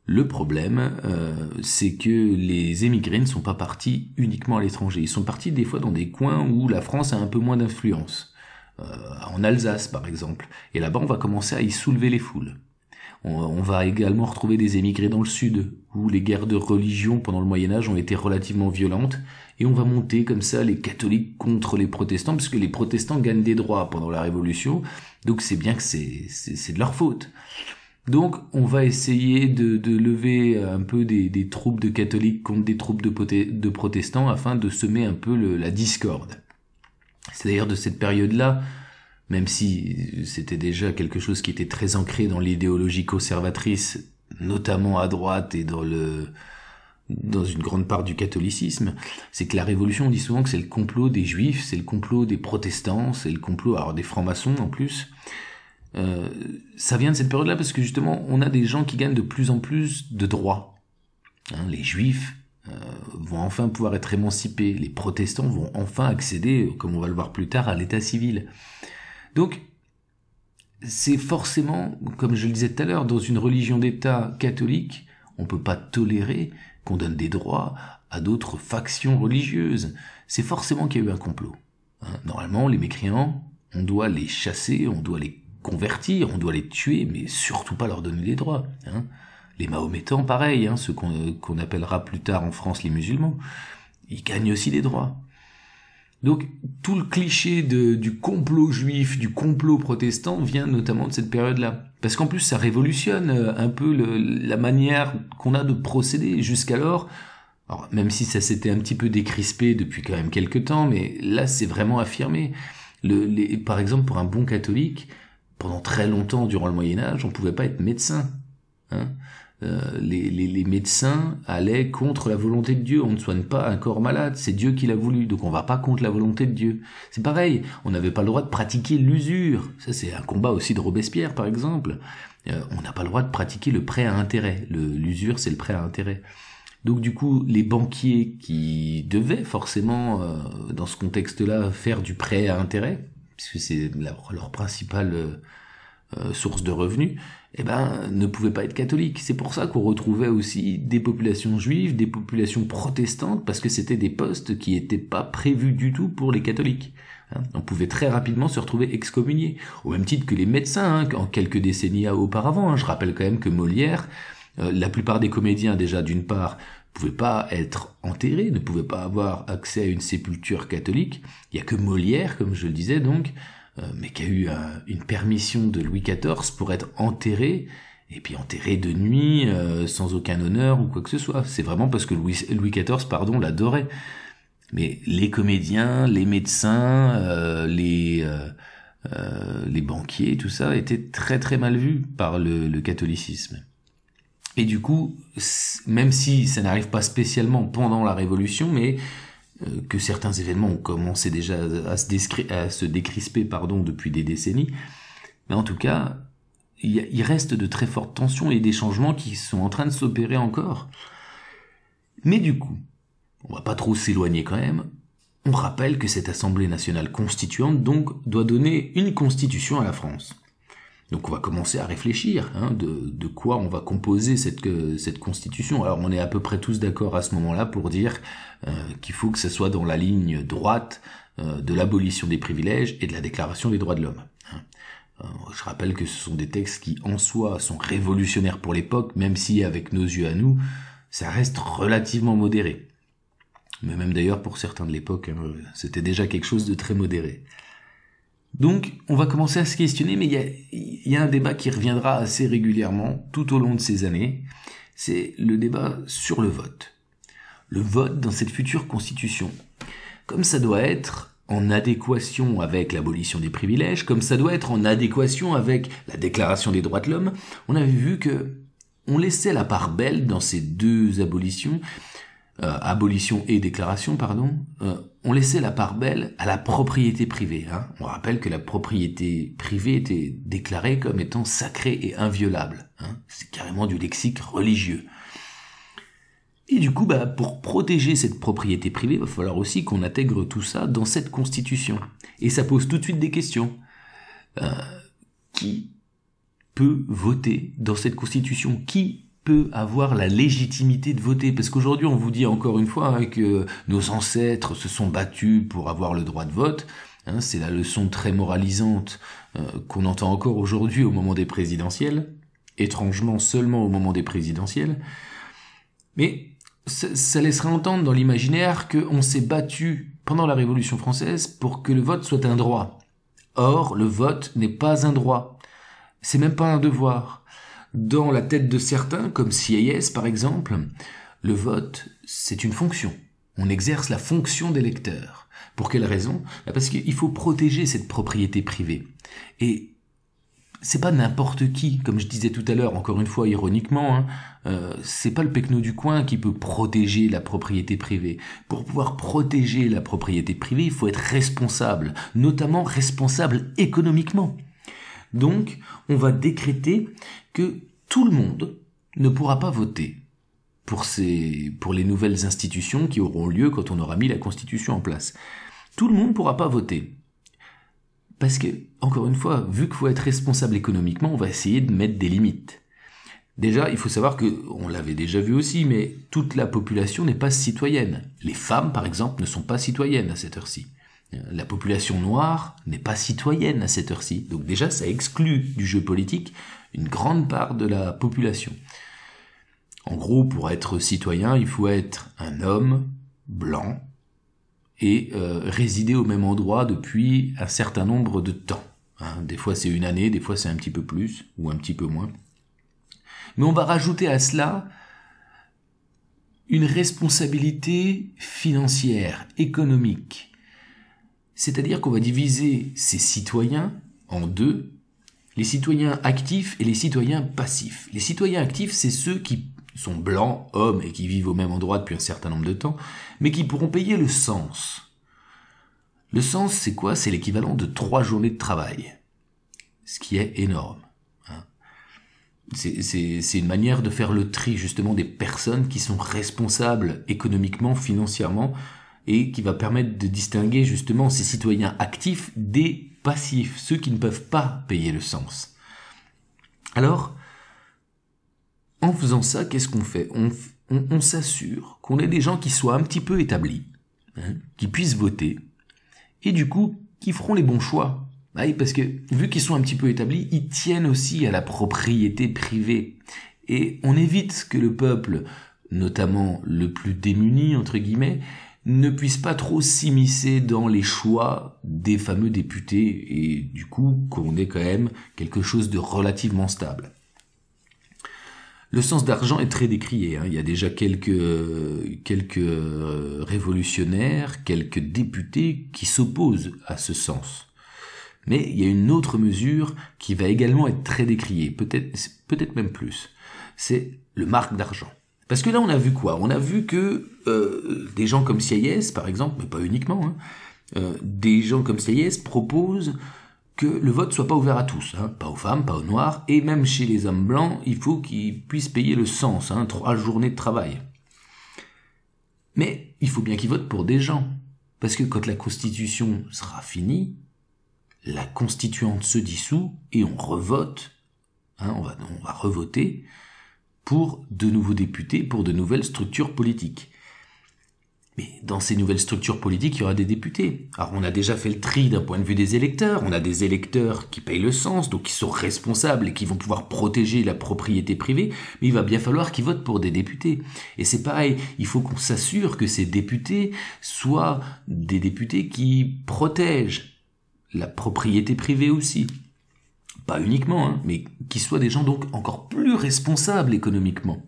Le problème, euh, c'est que les émigrés ne sont pas partis uniquement à l'étranger. Ils sont partis des fois dans des coins où la France a un peu moins d'influence. Euh, en Alsace, par exemple. Et là-bas, on va commencer à y soulever les foules. on, va également retrouver des émigrés dans le sud, où les guerres de religion pendant le Moyen Âge ont été relativement violentes et on va mm. monter comme ça les catholiques contre les protestants, parce que les protestants gagnent des droits pendant la Révolution, donc c'est bien que c'est, de leur faute. Donc on va essayer de, de lever un peu des, des, troupes de catholiques contre des troupes de, protestants afin de semer un peu la discorde. C'est d'ailleurs de cette période-là, même si c'était déjà quelque chose qui était très ancré dans l'idéologie conservatrice, notamment à droite et dans le, dans une grande part du catholicisme, c'est que la révolution, on dit souvent que c'est le complot des juifs, c'est le complot des protestants, c'est le complot des francs-maçons en plus. Euh, ça vient de cette période-là parce que justement, on a des gens qui gagnent de plus en plus de droits. Hein, les juifs euh, vont enfin pouvoir être émancipés, les protestants vont enfin accéder, comme on va le voir plus tard, à l'état civil. Donc, c'est forcément, comme je le disais tout à l'heure, dans une religion d'État catholique, on ne peut pas tolérer qu'on donne des droits à d'autres factions religieuses. C'est forcément qu'il y a eu un complot. Hein. Normalement, les mécréants, on doit les chasser, on doit les convertir, on doit les tuer, mais surtout pas leur donner des droits. Hein. les mahométans, pareil, ce hein, ceux euh, qu'on appellera plus tard en France les musulmans, ils gagnent aussi des droits. Donc tout le cliché de, du complot juif, du complot protestant vient notamment de cette période-là. Parce qu'en plus, ça révolutionne euh, un peu le, la manière qu'on a de procéder jusqu'alors. Alors, même si ça s'était un petit peu décrispé depuis quand même quelques temps, mais là, c'est vraiment affirmé. Le, par exemple, pour un bon catholique, pendant très longtemps durant le Moyen Âge, on ne pouvait pas être médecin. Hein euh, les, médecins allaient contre la volonté de Dieu. On ne soigne pas un corps malade, c'est Dieu qui l'a voulu, donc on va pas contre la volonté de Dieu. C'est pareil, on n'avait pas le droit de pratiquer l'usure. Ça, c'est un combat aussi de Robespierre, par exemple. Euh, on n'a pas le droit de pratiquer le prêt à intérêt. L'usure, c'est le prêt à intérêt. Donc du coup, les banquiers qui devaient forcément, euh, dans ce contexte-là, faire du prêt à intérêt, puisque c'est leur principal... Euh, source de revenus, eh ben, ne pouvaient pas être catholiques. C'est pour ça qu'on retrouvait aussi des populations juives, des populations protestantes, parce que c'était des postes qui n'étaient pas prévus du tout pour les catholiques. Hein, on pouvait très rapidement se retrouver excommunié au même titre que les médecins, hein, en quelques décennies auparavant. Hein. Je rappelle quand même que Molière, euh, la plupart des comédiens déjà d'une part, pouvaient pas être enterrés, ne pouvaient pas avoir accès à une sépulture catholique. Il y a que Molière, comme je le disais donc, euh, mais qui a eu euh, une permission de Louis XIV pour être enterré et puis enterré de nuit euh, sans aucun honneur ou quoi que ce soit. C'est vraiment parce que Louis, Louis XIV, pardon, l'adorait. Mais les comédiens, les médecins, les les banquiers, tout ça étaient très très mal vus par le catholicisme. Et du coup, même si ça n'arrive pas spécialement pendant la Révolution, mais euh, que certains événements ont commencé déjà à se, à se décrisper pardon, depuis des décennies. Mais en tout cas, il reste de très fortes tensions et des changements qui sont en train de s'opérer encore. Mais du coup, on va pas trop s'éloigner quand même. On rappelle que cette Assemblée nationale constituante donc doit donner une constitution à la France. Donc on va commencer à réfléchir hein, de, quoi on va composer cette, euh, cette constitution. Alors on est à peu près tous d'accord à ce moment-là pour dire euh, qu'il faut que ce soit dans la ligne droite euh, de l'abolition des privilèges et de la déclaration des droits de l'homme. Hein. Je rappelle que ce sont des textes qui en soi sont révolutionnaires pour l'époque, même si avec nos yeux à nous, ça reste relativement modéré. Mais même d'ailleurs pour certains de l'époque, hein, c'était déjà quelque chose de très modéré. Donc, on va commencer à se questionner, mais il y a, un débat qui reviendra assez régulièrement tout au long de ces années. C'est le débat sur le vote. Le vote dans cette future constitution. Comme ça doit être en adéquation avec l'abolition des privilèges, comme ça doit être en adéquation avec la déclaration des droits de l'homme, on avait vu que on laissait la part belle dans ces deux abolitions euh, abolition et déclaration, pardon, euh, on laissait la part belle à la propriété privée. Hein. On rappelle que la propriété privée était déclarée comme étant sacrée et inviolable. Hein. C'est carrément du lexique religieux. Et du coup, bah, pour protéger cette propriété privée, il va falloir aussi qu'on intègre tout ça dans cette constitution. Et ça pose tout de suite des questions. Euh, qui peut voter dans cette constitution Qui peut avoir la légitimité de voter Parce qu'aujourd'hui, on vous dit encore une fois hein, que nos ancêtres se sont battus pour avoir le droit de vote. Hein, c'est la leçon très moralisante euh, qu'on entend encore aujourd'hui au moment des présidentielles, étrangement seulement au moment des présidentielles. Mais ça laissera entendre dans l'imaginaire qu'on s'est battu pendant la Révolution française pour que le vote soit un droit. Or, le vote n'est pas un droit. C'est même pas un devoir dans la tête de certains, comme CIS par exemple, le vote, c'est une fonction. On exerce la fonction d'électeur. Pour quelle raison bah, Parce qu'il faut protéger cette propriété privée. Et c'est pas n'importe qui, comme je disais tout à l'heure, encore une fois ironiquement, hein, euh, c'est pas le pecno du coin qui peut protéger la propriété privée. Pour pouvoir protéger la propriété privée, il faut être responsable, notamment responsable économiquement. Donc, on va décréter que tout le monde ne pourra pas voter pour, ces, pour les nouvelles institutions qui auront lieu quand on aura mis la Constitution en place. Tout le monde ne pourra pas voter. Parce que, encore une fois, vu qu'il faut être responsable économiquement, on va essayer de mettre des limites. Déjà, il faut savoir que, on l'avait déjà vu aussi, mais toute la population n'est pas citoyenne. Les femmes, par exemple, ne sont pas citoyennes à cette heure-ci. La population noire n'est pas citoyenne à cette heure-ci. Donc déjà, ça exclut du jeu politique une grande part de la population. En gros, pour être citoyen, il faut être un homme blanc et euh, résider au même endroit depuis un certain nombre de temps. Hein, des fois c'est une année, des fois c'est un petit peu plus ou un petit peu moins. Mais on va rajouter à cela une responsabilité financière, économique, c'est-à-dire qu'on va diviser ces citoyens en deux, les citoyens actifs et les citoyens passifs. Les citoyens actifs, c'est ceux qui sont blancs, hommes, et qui vivent au même endroit depuis un certain nombre de temps, mais qui pourront payer le sens. Le sens, c'est quoi C'est l'équivalent de trois journées de travail, ce qui est énorme. Hein. c'est une manière de faire le tri justement des personnes qui sont responsables économiquement, financièrement, et qui va permettre de distinguer justement ces citoyens actifs des passifs, ceux qui ne peuvent pas payer le sens. Alors, en faisant ça, qu'est-ce qu'on fait On, s'assure qu'on ait des gens qui soient un petit peu établis, hein, qui puissent voter, et du coup, qui feront les bons choix. Ah parce que vu qu'ils sont un petit peu établis, ils tiennent aussi à la propriété privée. Et on évite que le peuple, notamment le plus démuni, entre guillemets, ne puisse pas trop s'immiscer dans les choix des fameux députés et du coup qu'on ait quand même quelque chose de relativement stable. Le sens d'argent est très décrié. Hein. Il y a déjà quelques, quelques euh, révolutionnaires, quelques députés qui s'opposent à ce sens. Mais il y a une autre mesure qui va également être très décriée, peut-être peut même plus. C'est le marque d'argent. Parce que là, on a vu quoi On a vu que euh, des gens comme Sieyès, par exemple, mais pas uniquement, hein, euh, des gens comme CIS proposent que le vote soit pas ouvert à tous, hein, pas aux femmes, pas aux noirs, et même chez les hommes blancs, il faut qu'ils puissent payer le sens, hein, trois journées de travail. Mais il faut bien qu'ils votent pour des gens, parce que quand la Constitution sera finie, la Constituante se dissout et on revote, on, va, on va revoter pour de nouveaux députés, pour de nouvelles structures politiques. Mais dans ces nouvelles structures politiques, il y aura des députés. Alors on a déjà fait le tri d'un point de vue des électeurs, on a des électeurs qui payent le sens, donc qui sont responsables et qui vont pouvoir protéger la propriété privée, mais il va bien falloir qu'ils votent pour des députés. Et c'est pareil, il faut qu'on s'assure que ces députés soient des députés qui protègent la propriété privée aussi pas uniquement, hein, mais qui soient des gens donc encore plus responsables économiquement.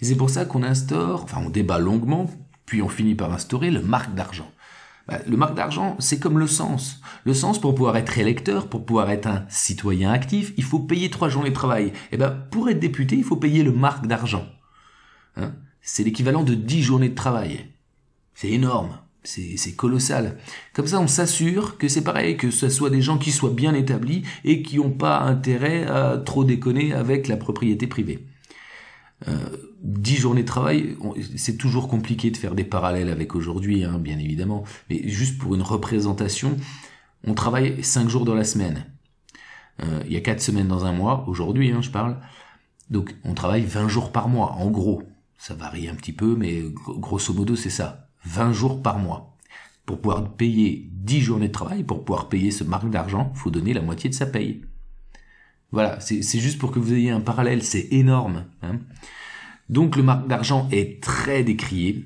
Et c'est pour ça qu'on instaure, enfin on débat longuement, puis on finit par instaurer le marque d'argent. Bah, le marque d'argent, c'est comme le sens. Le sens, pour pouvoir être électeur, pour pouvoir être un citoyen actif, il faut payer trois journées de travail. Et eh ben, pour être député, il faut payer le marque d'argent. Hein, c'est l'équivalent de dix journées de travail. C'est énorme. C'est colossal. Comme ça, on s'assure que c'est pareil, que ce soit des gens qui soient bien établis et qui n'ont pas intérêt à trop déconner avec la propriété privée. Euh, dix 10 journées de travail, c'est toujours compliqué de faire des parallèles avec aujourd'hui, hein, bien évidemment, mais juste pour une représentation, on travaille 5 jours dans la semaine. Euh, il y a 4 semaines dans un mois, aujourd'hui hein, je parle, donc on travaille 20 jours par mois, en gros. Ça varie un petit peu, mais grosso modo c'est ça. 20 jours par mois. Pour pouvoir payer 10 journées de travail, pour pouvoir payer ce marque d'argent, faut donner la moitié de sa paye. Voilà, c'est juste pour que vous ayez un parallèle, c'est énorme. Hein. Donc le marque d'argent est très décrié,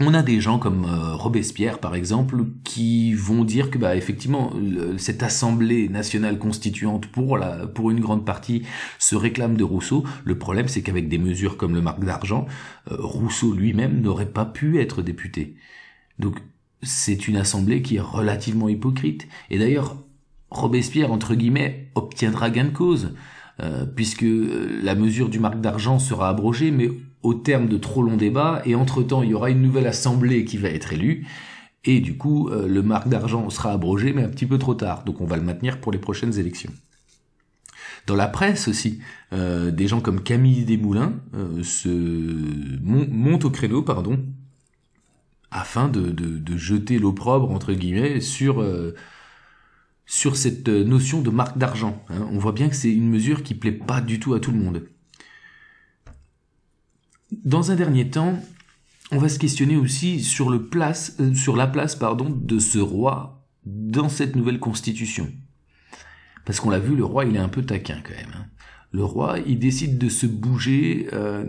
on a des gens comme euh, Robespierre, par exemple, qui vont dire que, bah, effectivement, cette assemblée nationale constituante pour la, pour une grande partie se réclame de Rousseau. Le problème, c'est qu'avec des mesures comme le marque d'argent, euh, Rousseau lui-même n'aurait pas pu être député. Donc, c'est une assemblée qui est relativement hypocrite. Et d'ailleurs, Robespierre, entre guillemets, obtiendra gain de cause, euh, puisque la mesure du marque d'argent sera abrogée, mais au terme de trop longs débats, et entre-temps, il y aura une nouvelle assemblée qui va être élue, et du coup, euh, le marque d'argent sera abrogé, mais un petit peu trop tard, donc on va le maintenir pour les prochaines élections. Dans la presse aussi, euh, des gens comme Camille Desmoulins euh, se montent au créneau, pardon, afin de, de, jeter l'opprobre entre guillemets sur sur cette notion de marque d'argent. Hein. On voit bien que c'est une mesure qui plaît pas du tout à tout le monde. Dans un dernier temps, on va se questionner aussi sur, le place, euh, sur la place pardon, de ce roi dans cette nouvelle constitution. Parce qu'on l'a vu, le roi, il est un peu taquin quand même. Hein. Le roi, il décide de se bouger euh,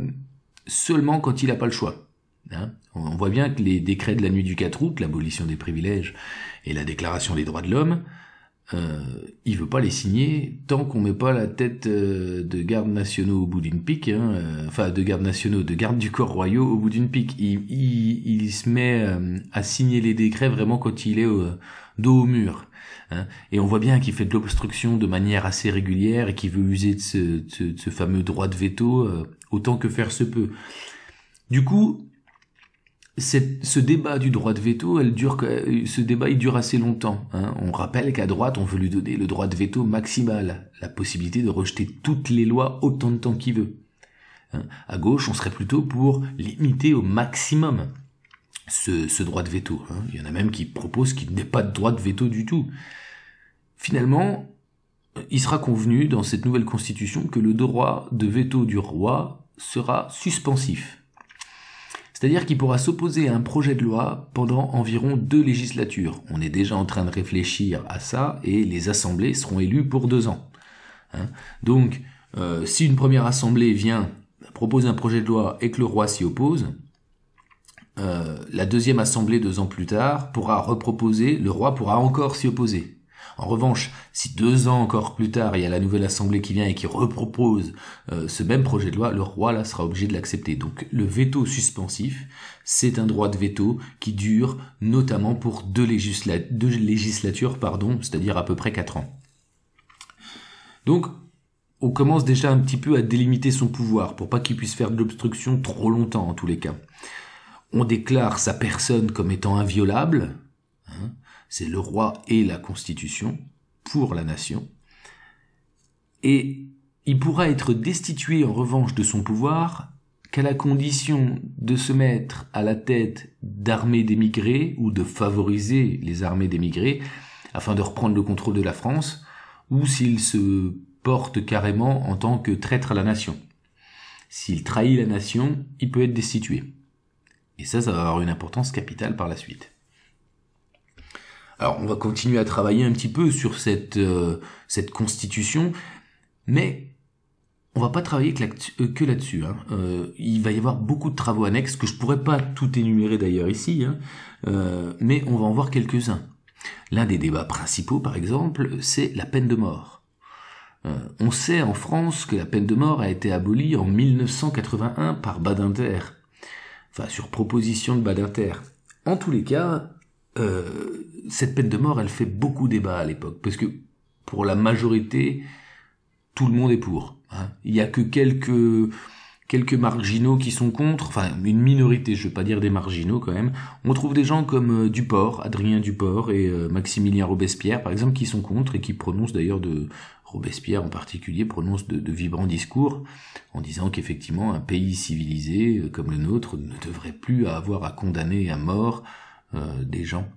seulement quand il n'a pas le choix. Hein. On voit bien que les décrets de la nuit du 4 août, l'abolition des privilèges et la déclaration des droits de l'homme, euh, il veut pas les signer tant qu'on met pas la tête euh, de garde nationaux au bout d'une pique, hein, euh, enfin de gardes nationaux, de garde du corps royaux au bout d'une pique. Il, il, il, se met euh, à signer les décrets vraiment quand il est dos au mur. Hein. Et on voit bien qu'il fait de l'obstruction de manière assez régulière et qu'il veut user de ce, de ce, fameux droit de veto autant que faire se peut. Du coup, ce débat du droit de veto, dure, ce débat il dure assez longtemps. Hein. On rappelle qu'à droite, on veut lui donner le droit de veto maximal, la possibilité de rejeter toutes les lois autant de temps qu'il veut. Hein. À gauche, on serait plutôt pour limiter au maximum ce, droit de veto. Hein. Il y en a même qui proposent qu'il n'ait pas de droit de veto du tout. Finalement, il sera convenu dans cette nouvelle constitution que le droit de veto du roi sera suspensif. C'est-à-dire qu'il pourra s'opposer à un projet de loi pendant environ deux législatures. On est déjà en train de réfléchir à ça et les assemblées seront élues pour deux ans. Hein. Donc, euh, si une première assemblée vient propose un projet de loi et que le roi s'y oppose, euh, la deuxième assemblée deux ans plus tard pourra reproposer, le roi pourra encore s'y opposer. En revanche, si deux ans encore plus tard, il y a la nouvelle Assemblée qui vient et qui repropose euh, ce même projet de loi, le roi là sera obligé de l'accepter. Donc le veto suspensif, c'est un droit de veto qui dure notamment pour deux, législatures, pardon, c'est-à-dire à peu près quatre ans. Donc on commence déjà un petit peu à délimiter son pouvoir pour pas qu'il puisse faire de l'obstruction trop longtemps en tous les cas. On déclare sa personne comme étant inviolable. Hein, c'est le roi et la constitution pour la nation. Et il pourra être destitué en revanche de son pouvoir qu'à la condition de se mettre à la tête d'armées d'émigrés ou de favoriser les armées d'émigrés afin de reprendre le contrôle de la France ou s'il se porte carrément en tant que traître à la nation. S'il trahit la nation, il peut être destitué. Et ça, ça va avoir une importance capitale par la suite. Alors on va continuer à travailler un petit peu sur cette, euh, cette constitution, mais on va pas travailler que euh, là-dessus. Hein. Euh, il va y avoir beaucoup de travaux annexes que je pourrais pas tout énumérer d'ailleurs ici, hein, mais on va en voir quelques-uns. L'un des débats principaux, par exemple, c'est la peine de mort. on sait en France que la peine de mort a été abolie en 1981 par Badinter, enfin sur proposition de Badinter. En tous les cas, euh, cette peine de mort, elle fait beaucoup débat à l'époque, parce que pour la majorité, tout le monde est pour. Hein. Il n'y a que quelques quelques marginaux qui sont contre, enfin une minorité, je ne veux pas dire des marginaux quand même. On trouve des gens comme euh, Duport, Adrien Duport et euh, Maximilien Robespierre par exemple qui sont contre et qui prononcent d'ailleurs de Robespierre en particulier prononce de vibrants discours en disant qu'effectivement un pays civilisé comme le nôtre ne devrait plus avoir à condamner à mort euh, des gens.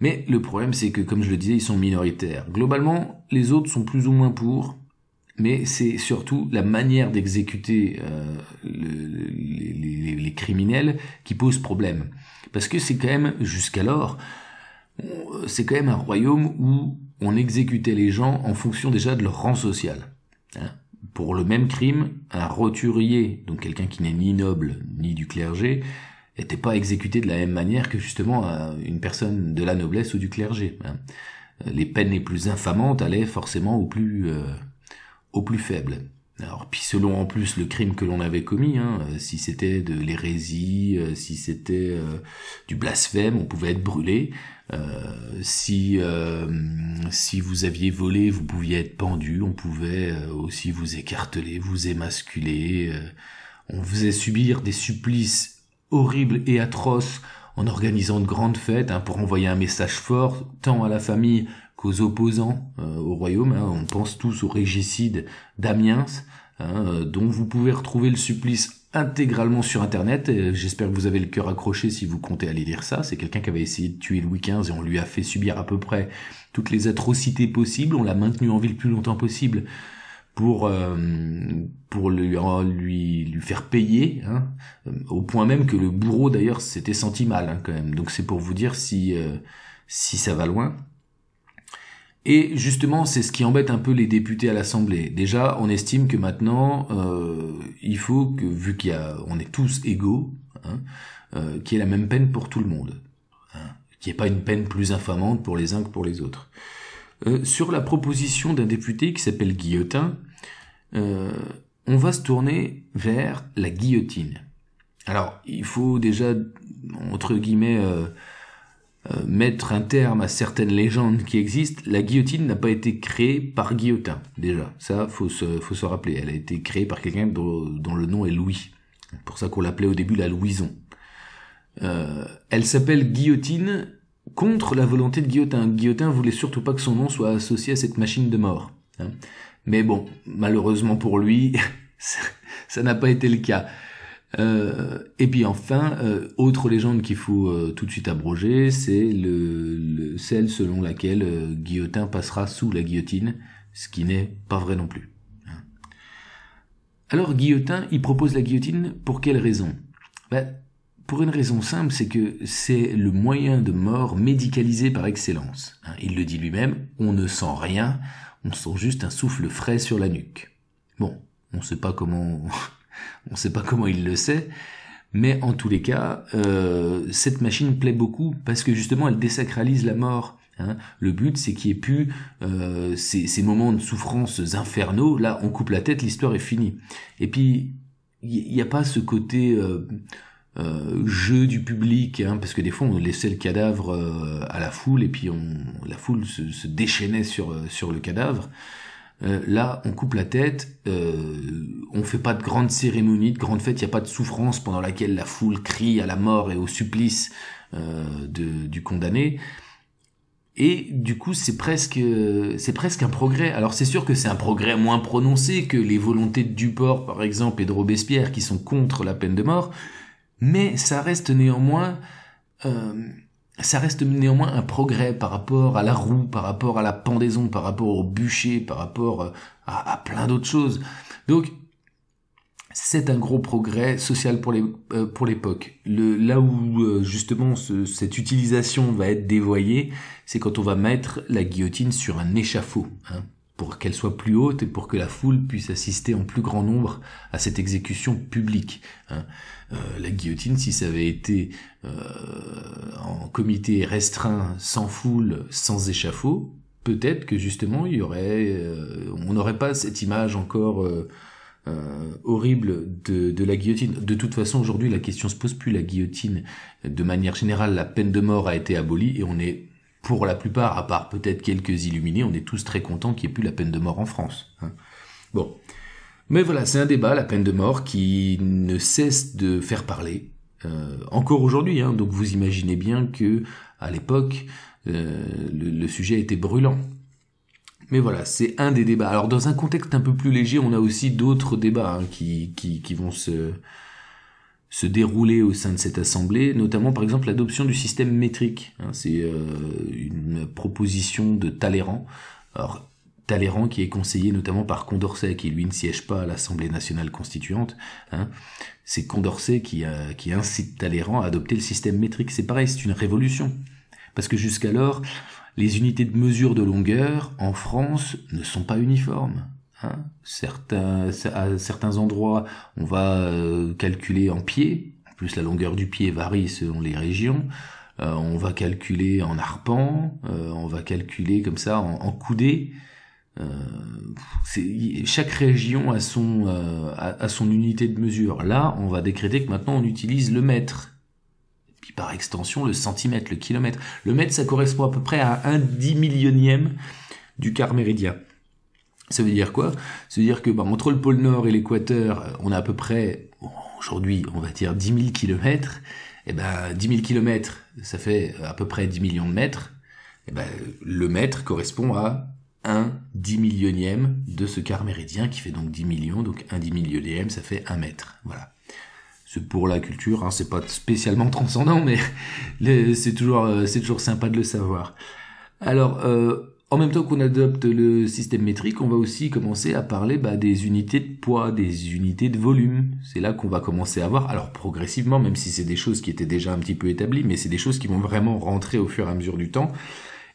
Mais le problème, c'est que, comme je le disais, ils sont minoritaires. Globalement, les autres sont plus ou moins pour, mais c'est surtout la manière d'exécuter euh, les, criminels qui pose problème. Parce que c'est quand même, jusqu'alors, c'est quand même un royaume où on exécutait les gens en fonction déjà de leur rang social. Hein. pour le même crime, un roturier, donc quelqu'un qui n'est ni noble ni du clergé, n'était pas exécuté de la même manière que justement euh, une personne de la noblesse ou du clergé. Hein. Les peines les plus infamantes allaient forcément aux plus, euh, plus faibles. Alors, puis selon en plus le crime que l'on avait commis, hein, euh, si c'était de l'hérésie, euh, si c'était du blasphème, on pouvait être brûlé. si si vous aviez volé, vous pouviez être pendu. On pouvait aussi vous écarteler, vous émasculer. on faisait subir des supplices horrible et atroce en organisant de grandes fêtes hein, pour envoyer un message fort tant à la famille qu'aux opposants euh, au royaume. Hein. On pense tous au régicide d'Amiens, hein, euh, dont vous pouvez retrouver le supplice intégralement sur Internet. J'espère que vous avez le cœur accroché si vous comptez aller lire ça. C'est quelqu'un qui avait essayé de tuer Louis XV et on lui a fait subir à peu près toutes les atrocités possibles. On l'a maintenu en vie le plus longtemps possible pour euh, pour lui, euh, lui lui faire payer, hein, euh, au point même que le bourreau d'ailleurs s'était senti mal hein, quand même. Donc c'est pour vous dire si si ça va loin. Et justement, c'est ce qui embête un peu les députés à l'Assemblée. Déjà, on estime que maintenant, euh, il faut que, vu qu'il y a, on est tous égaux, hein, qu'il y ait la même peine pour tout le monde, hein, qu'il n'y ait pas une peine plus infamante pour les uns que pour les autres. sur la proposition d'un député qui s'appelle Guillotin, euh, on va se tourner vers la guillotine. Alors, il faut déjà, entre guillemets, euh, euh, mettre un terme à certaines légendes qui existent. La guillotine n'a pas été créée par Guillotin, déjà. Ça, faut se, faut se rappeler. Elle a été créée par quelqu'un dont, le nom est Louis. C'est pour ça qu'on l'appelait au début la Louison. elle s'appelle guillotine contre la volonté de Guillotin. Guillotin voulait surtout pas que son nom soit associé à cette machine de mort. Hein. Mais bon, malheureusement pour lui, ça n'a pas été le cas. Euh, et puis enfin, euh, autre légende qu'il faut euh, tout de suite abroger, c'est celle selon laquelle Guillotin passera sous la guillotine, ce qui n'est pas vrai non plus. Hein. Alors Guillotin, il propose la guillotine pour quelle raison ben, Pour une raison simple, c'est que c'est le moyen de mort médicalisé par excellence. Hein. Il le dit lui-même, on ne sent rien, on sent juste un souffle frais sur la nuque. Bon, on sait pas comment, on sait pas comment il le sait, mais en tous les cas, euh, cette machine plaît beaucoup parce que justement elle désacralise la mort. Hein. Le but c'est qu'il n'y ait plus euh, ces, moments de souffrances infernaux. Là, on coupe la tête, l'histoire est finie. Et puis il n'y a pas ce côté euh, euh, jeu du public, hein, parce que des fois on laissait le cadavre euh, à la foule et puis la foule se, déchaînait sur, euh, sur le cadavre. Euh, là, on coupe la tête, on fait pas de grande cérémonie, de grande fête, il n'y a pas de souffrance pendant laquelle la foule crie à la mort et au supplice de, du condamné. Et du coup, c'est presque, c'est presque un progrès. Alors c'est sûr que c'est un progrès moins prononcé que les volontés de Duport, par exemple, et de Robespierre, qui sont contre la peine de mort, mais ça reste néanmoins euh, ça reste néanmoins un progrès par rapport à la roue, par rapport à la pendaison, par rapport au bûcher, par rapport euh, à, plein d'autres choses. Donc c'est un gros progrès social pour euh, l'époque. là où justement cette utilisation va être dévoyée, c'est quand on va mettre la guillotine sur un échafaud. Hein pour qu'elle soit plus haute et pour que la foule puisse assister en plus grand nombre à cette exécution publique. Hein. Euh, la guillotine, si ça avait été euh, en comité restreint, sans foule, sans échafaud, peut-être que justement il y aurait, euh, on n'aurait pas cette image encore horrible de, de, la guillotine. De toute façon, aujourd'hui, la question se pose plus la guillotine. De manière générale, la peine de mort a été abolie et on est pour la plupart, à part peut-être quelques illuminés, on est tous très contents qu'il n'y ait plus la peine de mort en France. Hein. Bon. Mais voilà, c'est un débat, la peine de mort, qui ne cesse de faire parler, euh, encore aujourd'hui. Hein. donc vous imaginez bien que à l'époque, euh, le, sujet était brûlant. Mais voilà, c'est un des débats. Alors dans un contexte un peu plus léger, on a aussi d'autres débats hein, qui, qui, qui, vont se se dérouler au sein de cette assemblée, notamment par exemple l'adoption du système métrique. Hein, c'est euh, une proposition de Talleyrand. Alors, Talleyrand qui est conseillé notamment par Condorcet, qui lui ne siège pas à l'Assemblée nationale constituante. Hein, c'est Condorcet qui, qui, incite Talleyrand à adopter le système métrique. C'est pareil, c'est une révolution. Parce que jusqu'alors, les unités de mesure de longueur en France ne sont pas uniformes. Hein certains, à certains endroits, on va euh, calculer en pied. En plus, la longueur du pied varie selon les régions. Euh, on va calculer en arpent. Euh, on va calculer comme ça en, coudées coudée. chaque région a son, son unité de mesure. Là, on va décréter que maintenant on utilise le mètre. Et puis par extension, le centimètre, le kilomètre. Le mètre, ça correspond à peu près à un dix millionième du quart méridien. Ça veut dire quoi Ça veut dire que bah, entre le pôle Nord et l'équateur, euh, on a à peu près, aujourd'hui, on va dire 10 000 kilomètres. Et eh ben, dix 10 000 kilomètres, ça fait à peu près 10 millions de mètres. Et eh ben, le mètre correspond à un dix millionième de ce quart méridien qui fait donc 10 millions. Donc un dix millionième, ça fait un mètre. Voilà. C'est pour la culture, hein, c'est pas spécialement transcendant, mais c'est toujours, euh, c'est toujours sympa de le savoir. Alors, euh, en même temps qu'on adopte le système métrique, on va aussi commencer à parler bah, des unités de poids, des unités de volume. C'est là qu'on va commencer à voir, alors progressivement, même si c'est des choses qui étaient déjà un petit peu établies, mais c'est des choses qui vont vraiment rentrer au fur et à mesure du temps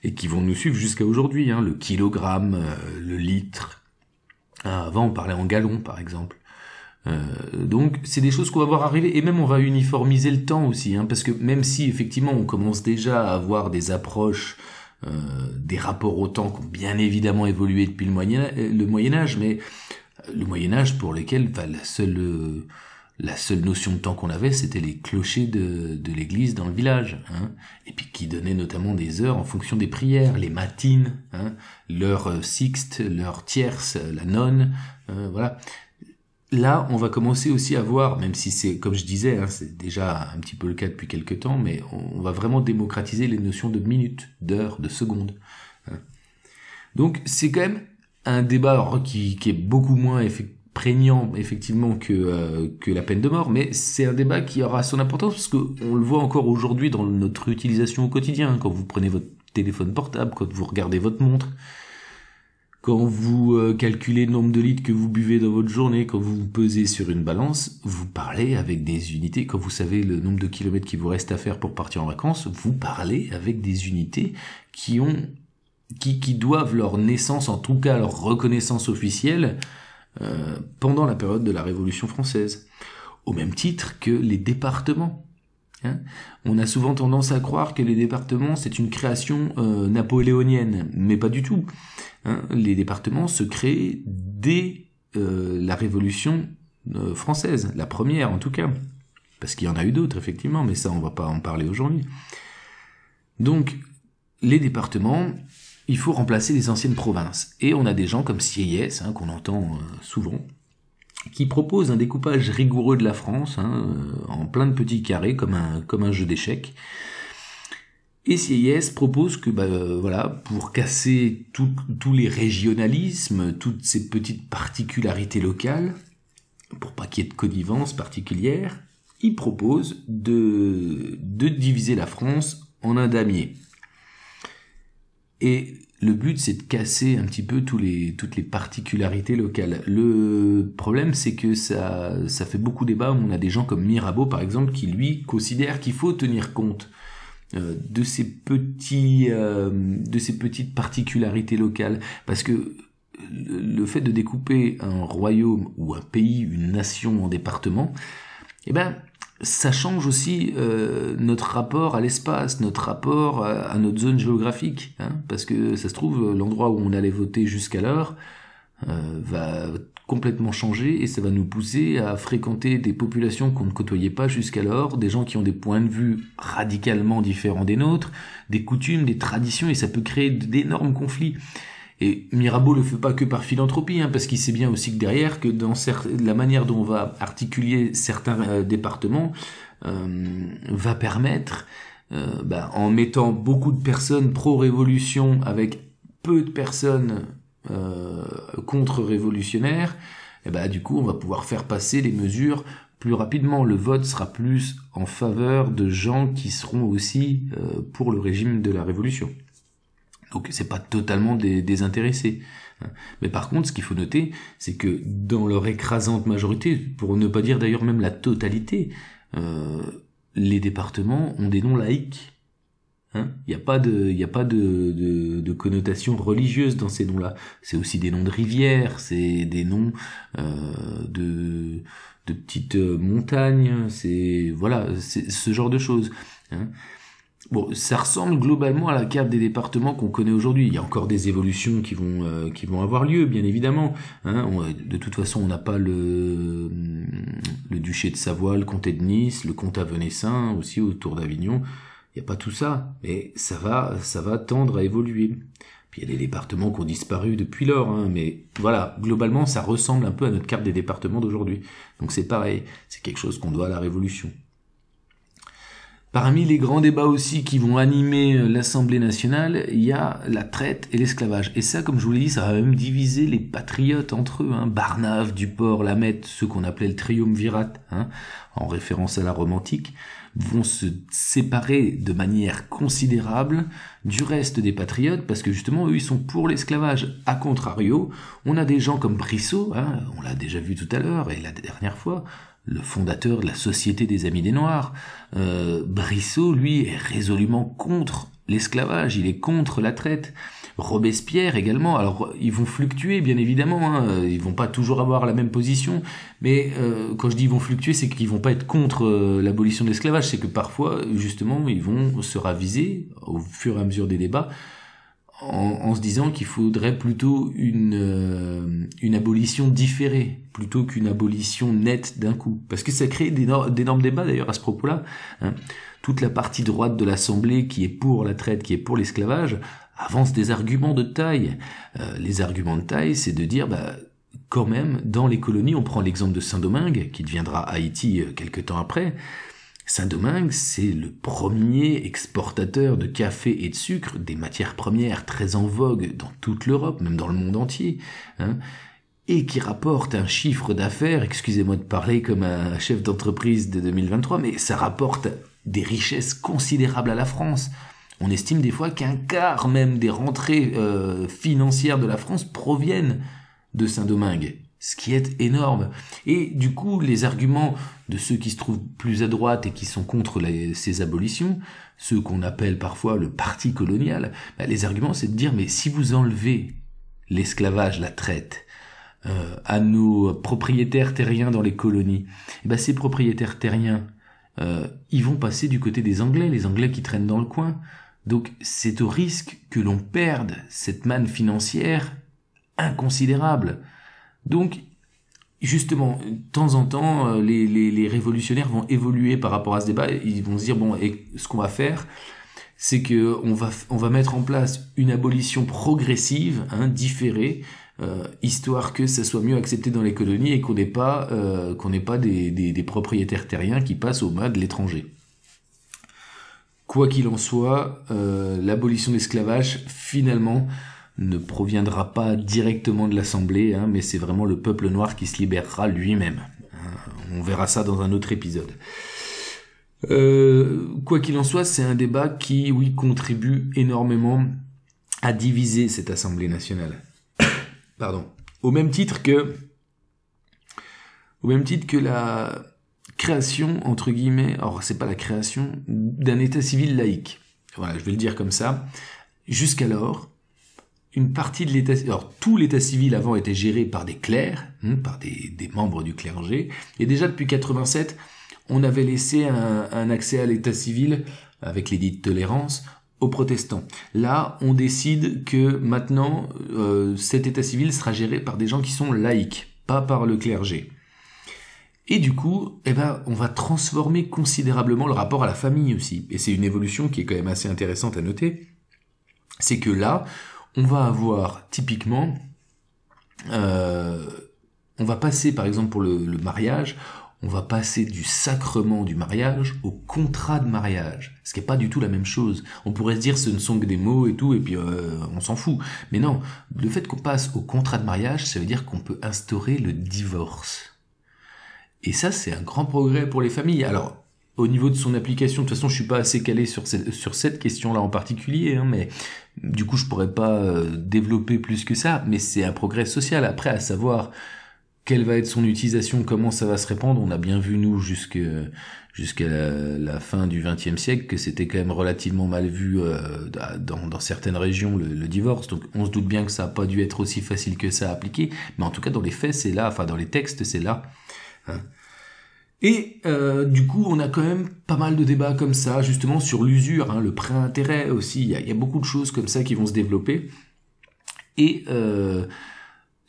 et qui vont nous suivre jusqu'à aujourd'hui. Hein. le kilogramme, euh, le litre. Ah, avant, on parlait en gallons, par exemple. Euh, donc c'est des choses qu'on va voir arriver et même on va uniformiser le temps aussi hein, parce que même si effectivement on commence déjà à avoir des approches euh, des rapports au temps qui ont bien évidemment évolué depuis le Moyen, euh, Âge, mais euh, le Moyen Âge pour lequel la seule la seule notion de temps qu'on avait, c'était les clochers de, de l'église dans le village, hein, et puis qui donnaient notamment des heures en fonction des prières, les matines, hein, l'heure sixte, l'heure tierce, la nonne, voilà là, on va commencer aussi à voir, même si c'est, comme je disais, hein, c'est déjà un petit peu le cas depuis quelques temps, mais on, va vraiment démocratiser les notions de minutes, d'heures, de secondes. Hein. Donc c'est quand même un débat qui, est beaucoup moins prégnant effectivement que, euh, que la peine de mort, mais c'est un débat qui aura son importance parce qu'on le voit encore aujourd'hui dans notre utilisation au quotidien, quand vous prenez votre téléphone portable, quand vous regardez votre montre, quand vous euh, calculez le nombre de litres que vous buvez dans votre journée, quand vous vous pesez sur une balance, vous parlez avec des unités. Quand vous savez le nombre de kilomètres qui vous reste à faire pour partir en vacances, vous parlez avec des unités qui ont, qui, qui doivent leur naissance, en tout cas leur reconnaissance officielle, euh, pendant la période de la Révolution française. Au même titre que les départements. Hein. on a souvent tendance à croire que les départements, c'est une création euh, napoléonienne, mais pas du tout. Hein. les départements se créent dès euh, la Révolution euh, française, la première en tout cas, parce qu'il y en a eu d'autres effectivement, mais ça on va pas en parler aujourd'hui. Donc les départements, il faut remplacer les anciennes provinces, et on a des gens comme Sieyès, hein, qu'on entend souvent, qui propose un découpage rigoureux de la France, hein, euh, en plein de petits carrés, comme un, comme un jeu d'échecs. Et CIS propose que, bah, euh, voilà, pour casser tous les régionalismes, toutes ces petites particularités locales, pour pas qu'il y ait de connivence particulière, il propose de, de diviser la France en un damier. Et le but c'est de casser un petit peu les, toutes les particularités locales. Le problème c'est que ça, ça fait beaucoup débat on a des gens comme Mirabeau par exemple qui lui considère qu'il faut tenir compte euh, de ces petits euh, de ces petites particularités locales parce que le fait de découper un royaume ou un pays, une nation en départements, eh ben ça change aussi euh, notre rapport à l'espace, notre rapport à, notre zone géographique, hein. parce que ça se trouve, l'endroit où on allait voter jusqu'alors euh, va complètement changer et ça va nous pousser à fréquenter des populations qu'on ne côtoyait pas jusqu'alors, des gens qui ont des points de vue radicalement différents des nôtres, des coutumes, des traditions, et ça peut créer d'énormes conflits. Et Mirabeau le fait pas que par philanthropie, hein, parce qu'il sait bien aussi que derrière, que dans la manière dont on va articuler certains euh, départements, euh, va permettre, euh, bah, en mettant beaucoup de personnes pro-révolution avec peu de personnes contre-révolutionnaires, et eh bah, du coup, on va pouvoir faire passer les mesures plus rapidement. Le vote sera plus en faveur de gens qui seront aussi pour le régime de la révolution. Donc c'est pas totalement des désintéressé. Hein. Mais par contre, ce qu'il faut noter, c'est que dans leur écrasante majorité, pour ne pas dire d'ailleurs même la totalité, euh, les départements ont des noms laïques. Hein. Il n'y a pas de, y a pas de, de, de connotation religieuse dans ces noms-là. C'est aussi des noms de rivières, c'est des noms euh, de, de petites euh, montagnes, c'est voilà, c'est ce genre de choses. Hein Bon, ça ressemble globalement à la carte des départements qu'on connaît aujourd'hui. Il y a encore des évolutions qui vont euh, qui vont avoir lieu, bien évidemment. Hein. de toute façon, on n'a pas le le duché de Savoie, le comté de Nice, le comté venessin aussi autour d'Avignon. Il n'y a pas tout ça, mais ça va ça va tendre à évoluer. Puis il y a des départements qui ont disparu depuis lors, hein, mais voilà, globalement, ça ressemble un peu à notre carte des départements d'aujourd'hui. Donc c'est pareil, c'est quelque chose qu'on doit à la Révolution. Parmi les grands débats aussi qui vont animer euh, l'Assemblée nationale, il y a la traite et l'esclavage. Et ça, comme je vous l'ai dit, ça va même diviser les patriotes entre eux. Hein. Barnave, Duport, Lamette, ceux qu'on appelait le triumvirat, hein, en référence à la Rome antique, vont se séparer de manière considérable du reste des patriotes, parce que justement, eux, ils sont pour l'esclavage. A contrario, on a des gens comme Brissot, hein, on l'a déjà vu tout à l'heure et la dernière fois, le fondateur de la Société des Amis des Noirs. Euh, Brissot, lui, est résolument contre l'esclavage, il est contre la traite. Robespierre également, alors ils vont fluctuer bien évidemment, hein. Euh, ils vont pas toujours avoir la même position, mais euh, quand je dis ils vont fluctuer, c'est qu'ils vont pas être contre euh, l'abolition de l'esclavage, c'est que parfois justement ils vont se raviser au fur et à mesure des débats en, se disant qu'il faudrait plutôt une, euh, une abolition différée plutôt qu'une abolition nette d'un coup. Parce que ça crée d'énormes débats d'ailleurs à ce propos-là. Hein. Toute la partie droite de l'Assemblée qui est pour la traite, qui est pour l'esclavage, avance des arguments de taille. Euh, les arguments de taille, c'est de dire... Bah, quand même, dans les colonies, on prend l'exemple de Saint-Domingue, qui deviendra Haïti quelques euh, quelque temps après, Saint-Domingue, c'est le premier exportateur de café et de sucre, des matières premières très en vogue dans toute l'Europe, même dans le monde entier, hein, et qui rapporte un chiffre d'affaires, excusez-moi de parler comme un chef d'entreprise de 2023, mais ça rapporte des richesses considérables à la France. On estime des fois qu'un quart même des rentrées euh, financières de la France proviennent de Saint-Domingue ce qui est énorme. Et du coup, les arguments de ceux qui se trouvent plus à droite et qui sont contre ces abolitions, ceux qu'on appelle parfois le parti colonial, bah, les arguments c'est de dire mais si vous enlevez l'esclavage, la traite, euh, à nos propriétaires terriens dans les colonies, bah, ces propriétaires terriens, euh, ils vont passer du côté des Anglais, les Anglais qui traînent dans le coin. Donc c'est au risque que l'on perde cette manne financière inconsidérable. Donc, justement, de temps en temps, euh, les, révolutionnaires vont évoluer par rapport à ce débat. Ils vont se dire, bon, et ce qu'on va faire, c'est que on va, on va mettre en place une abolition progressive, hein, différée, euh, histoire que ça soit mieux accepté dans les colonies et qu'on n'ait pas, euh, qu'on pas des, propriétaires terriens qui passent au mains de l'étranger. Quoi qu'il en soit, l'abolition de l'esclavage, finalement, ne proviendra pas directement de l'Assemblée, hein, mais c'est vraiment le peuple noir qui se libérera lui-même. Hein, on verra ça dans un autre épisode. Euh, quoi qu'il en soit, c'est un débat qui, oui, contribue énormément à diviser cette Assemblée nationale. Pardon. Au même titre que, au même titre que la création entre guillemets, alors c'est pas la création d'un État civil laïque. Voilà, je vais le dire comme ça. Jusqu'alors, une partie de l'État, alors tout l'État civil avant était géré par des clercs, hein, par des, membres du clergé, et déjà depuis 87, on avait laissé un, accès à l'État civil avec l'édit de tolérance aux protestants. Là, on décide que maintenant, euh, cet État civil sera géré par des gens qui sont laïcs, pas par le clergé. Et du coup, eh ben, on va transformer considérablement le rapport à la famille aussi. Et c'est une évolution qui est quand même assez intéressante à noter. C'est que là, on va avoir typiquement, euh, on va passer par exemple pour le, mariage, on va passer du sacrement du mariage au contrat de mariage, ce qui n'est pas du tout la même chose. On pourrait se dire ce ne sont que des mots et tout, et puis euh, on s'en fout. Mais non, le fait qu'on passe au contrat de mariage, ça veut dire qu'on peut instaurer le divorce. Et ça, c'est un grand progrès pour les familles. Alors, au niveau de son application, de toute façon, je suis pas assez calé sur cette, sur cette question-là en particulier, hein, mais du coup, je pourrais pas euh, développer plus que ça. Mais c'est un progrès social. Après, à savoir quelle va être son utilisation, comment ça va se répandre, on a bien vu nous jusque jusqu'à la, fin du XXe siècle que c'était quand même relativement mal vu euh, dans, certaines régions le, divorce. Donc on se doute bien que ça n'a pas dû être aussi facile que ça à appliquer, mais en tout cas dans les faits c'est là, enfin dans les textes c'est là. Hein. Et euh, du coup, on a quand même pas mal de débats comme ça, justement sur l'usure, hein, le prêt intérêt aussi. Il y, a, beaucoup de choses comme ça qui vont se développer. Et euh,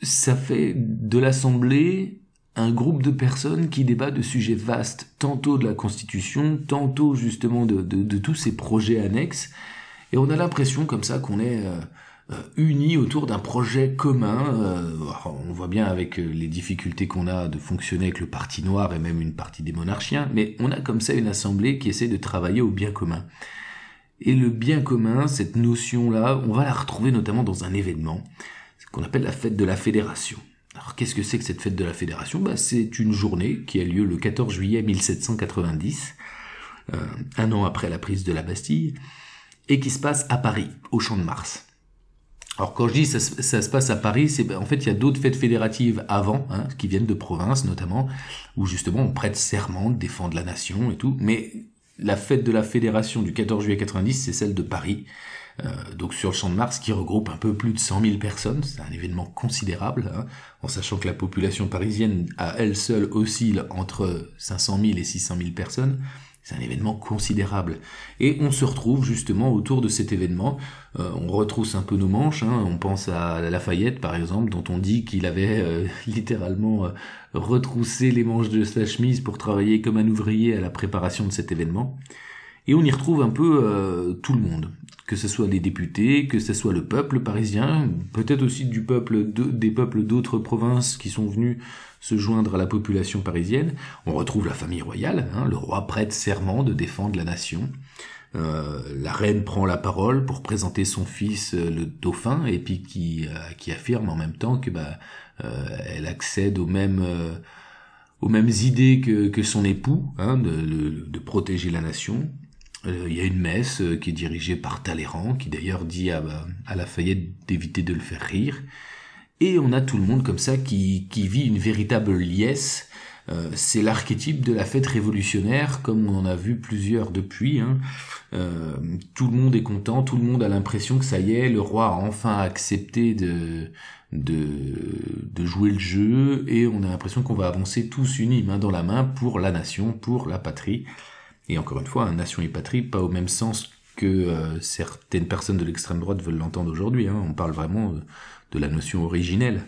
ça fait de l'Assemblée un groupe de personnes qui débat de sujets vastes, tantôt de la Constitution, tantôt justement de, tous ces projets annexes. Et on a l'impression comme ça qu'on est... Euh, euh, unis autour d'un projet commun. Euh, on voit bien avec euh, les difficultés qu'on a de fonctionner avec le Parti noir et même une partie des monarchiens, mais on a comme ça une assemblée qui essaie de travailler au bien commun. Et le bien commun, cette notion-là, on va la retrouver notamment dans un événement, ce qu'on appelle la fête de la fédération. Alors qu'est-ce que c'est que cette fête de la fédération bah, C'est une journée qui a lieu le 14 juillet 1790, un an après la prise de la Bastille, et qui se passe à Paris, au Champ de Mars. Alors quand je dis ça, ça se passe à Paris, c'est ben, en fait il y a d'autres fêtes fédératives avant, hein, qui viennent de province notamment, où justement on prête serment, défendre la nation et tout. Mais la fête de la fédération du 14 juillet 90, c'est celle de Paris, euh, donc sur le Champ de Mars, qui regroupe un peu plus de 100 000 personnes. C'est un événement considérable, hein, en sachant que la population parisienne à elle seule oscille entre 500 000 et 600 000 personnes. C'est un événement considérable. Et on se retrouve justement autour de cet événement. Euh, on retrousse un peu nos manches. Hein. On pense à Lafayette, par exemple, dont on dit qu'il avait euh, littéralement euh, retroussé les manches de sa chemise pour travailler comme un ouvrier à la préparation de cet événement. Et on y retrouve un peu tout le monde, que ce soit des députés, que ce soit le peuple parisien, peut-être aussi du peuple des peuples d'autres provinces qui sont venus se joindre à la population parisienne. On retrouve la famille royale, hein, le roi prête serment de défendre la nation. Euh, la reine prend la parole pour présenter son fils, euh, le dauphin, et puis qui, euh, qui affirme en même temps que bah, elle accède aux mêmes, aux mêmes idées que, que son époux, hein, de, de, protéger la nation. Il y a une messe qui est dirigée par Talleyrand, qui d'ailleurs dit à, à Lafayette d'éviter de le faire rire. Et on a tout le monde comme ça qui, qui vit une véritable liesse. Euh, c'est l'archétype de la fête révolutionnaire, comme on en a vu plusieurs depuis. Hein. Euh, tout le monde est content, tout le monde a l'impression que ça y est, le roi a enfin accepté de, de, de jouer le jeu, et on a l'impression qu'on va avancer tous unis, main dans la main, pour la nation, pour la patrie. Et encore une fois, hein, nation et patrie, pas au même sens que euh, certaines personnes de l'extrême droite veulent l'entendre aujourd'hui. Hein. On parle vraiment de la notion originelle.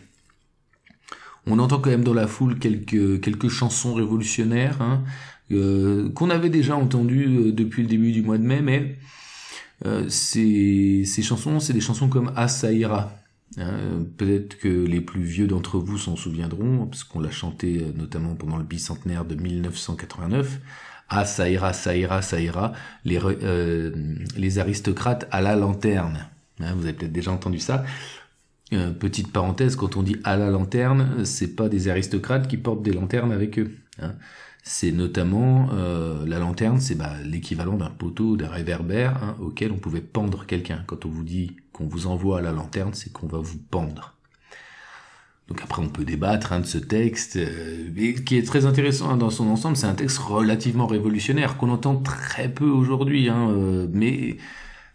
On entend quand même dans la foule quelques, quelques chansons révolutionnaires hein, euh, qu'on avait déjà entendues euh, depuis le début du mois de mai, mais euh, ces, chansons, c'est des chansons comme Asaïra. Ah, hein, Peut-être que les plus vieux d'entre vous s'en souviendront, parce qu'on l'a chanté notamment pendant le bicentenaire de 1989. Ah, ça ira, ça Les, les aristocrates à la lanterne. Hein, vous avez peut-être déjà entendu ça. Euh, petite parenthèse, quand on dit à la lanterne, c'est pas des aristocrates qui portent des lanternes avec eux. Hein. C'est notamment euh, la lanterne, c'est bah, l'équivalent d'un poteau, d'un réverbère hein, auquel on pouvait pendre quelqu'un. Quand on vous dit qu'on vous envoie à la lanterne, c'est qu'on va vous pendre. Donc après, on peut débattre hein, de ce texte, euh, qui est très intéressant hein, dans son ensemble. C'est un texte relativement révolutionnaire qu'on entend très peu aujourd'hui, mais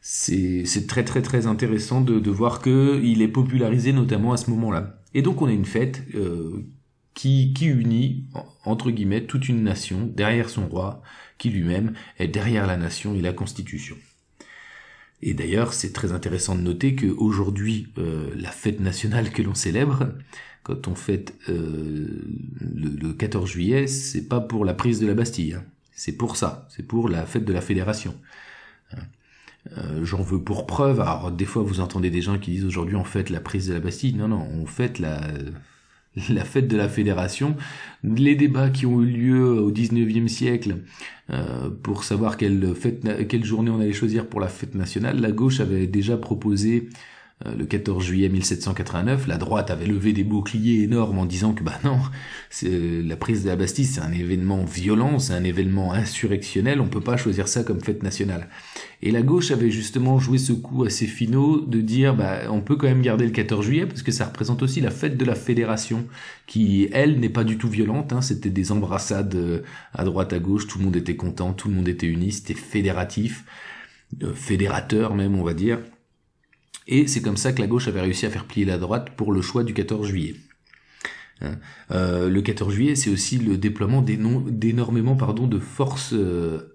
c'est très très très intéressant de, de voir qu'il est popularisé notamment à ce moment-là. Et donc on a une fête euh, qui, qui unit, entre guillemets, toute une nation derrière son roi, qui lui-même est derrière la nation et la constitution. Et d'ailleurs, c'est très intéressant de noter qu'aujourd'hui, euh, la fête nationale que l'on célèbre, quand on fête euh, le, 14 juillet, c'est pas pour la prise de la Bastille, hein. c'est pour ça, c'est pour la fête de la Fédération. Hein. Euh, j'en veux pour preuve. Alors des fois vous entendez des gens qui disent aujourd'hui en fait la prise de la Bastille. Non, non, on fête la, la fête de la fédération, les débats qui ont eu lieu au 19e siècle euh, pour savoir quelle, fête, quelle journée on allait choisir pour la fête nationale, la gauche avait déjà proposé euh, le 14 juillet 1789, la droite avait levé des boucliers énormes en disant que bah non, la prise de la Bastille c'est un événement violent, c'est un événement insurrectionnel, on peut pas choisir ça comme fête nationale. Et la gauche avait justement joué ce coup assez finaux de dire bah, on peut quand même garder le 14 juillet parce que ça représente aussi la fête de la fédération qui, elle, n'est pas du tout violente. Hein. C'était des embrassades euh, à droite, à gauche, tout le monde était content, tout le monde était uni, c'était fédératif, euh, fédérateur même, on va dire. Et c'est comme ça que la gauche avait réussi à faire plier la droite pour le choix du 14 juillet. Hein. Euh, le 14 juillet, c'est aussi le déploiement d'énormément pardon de forces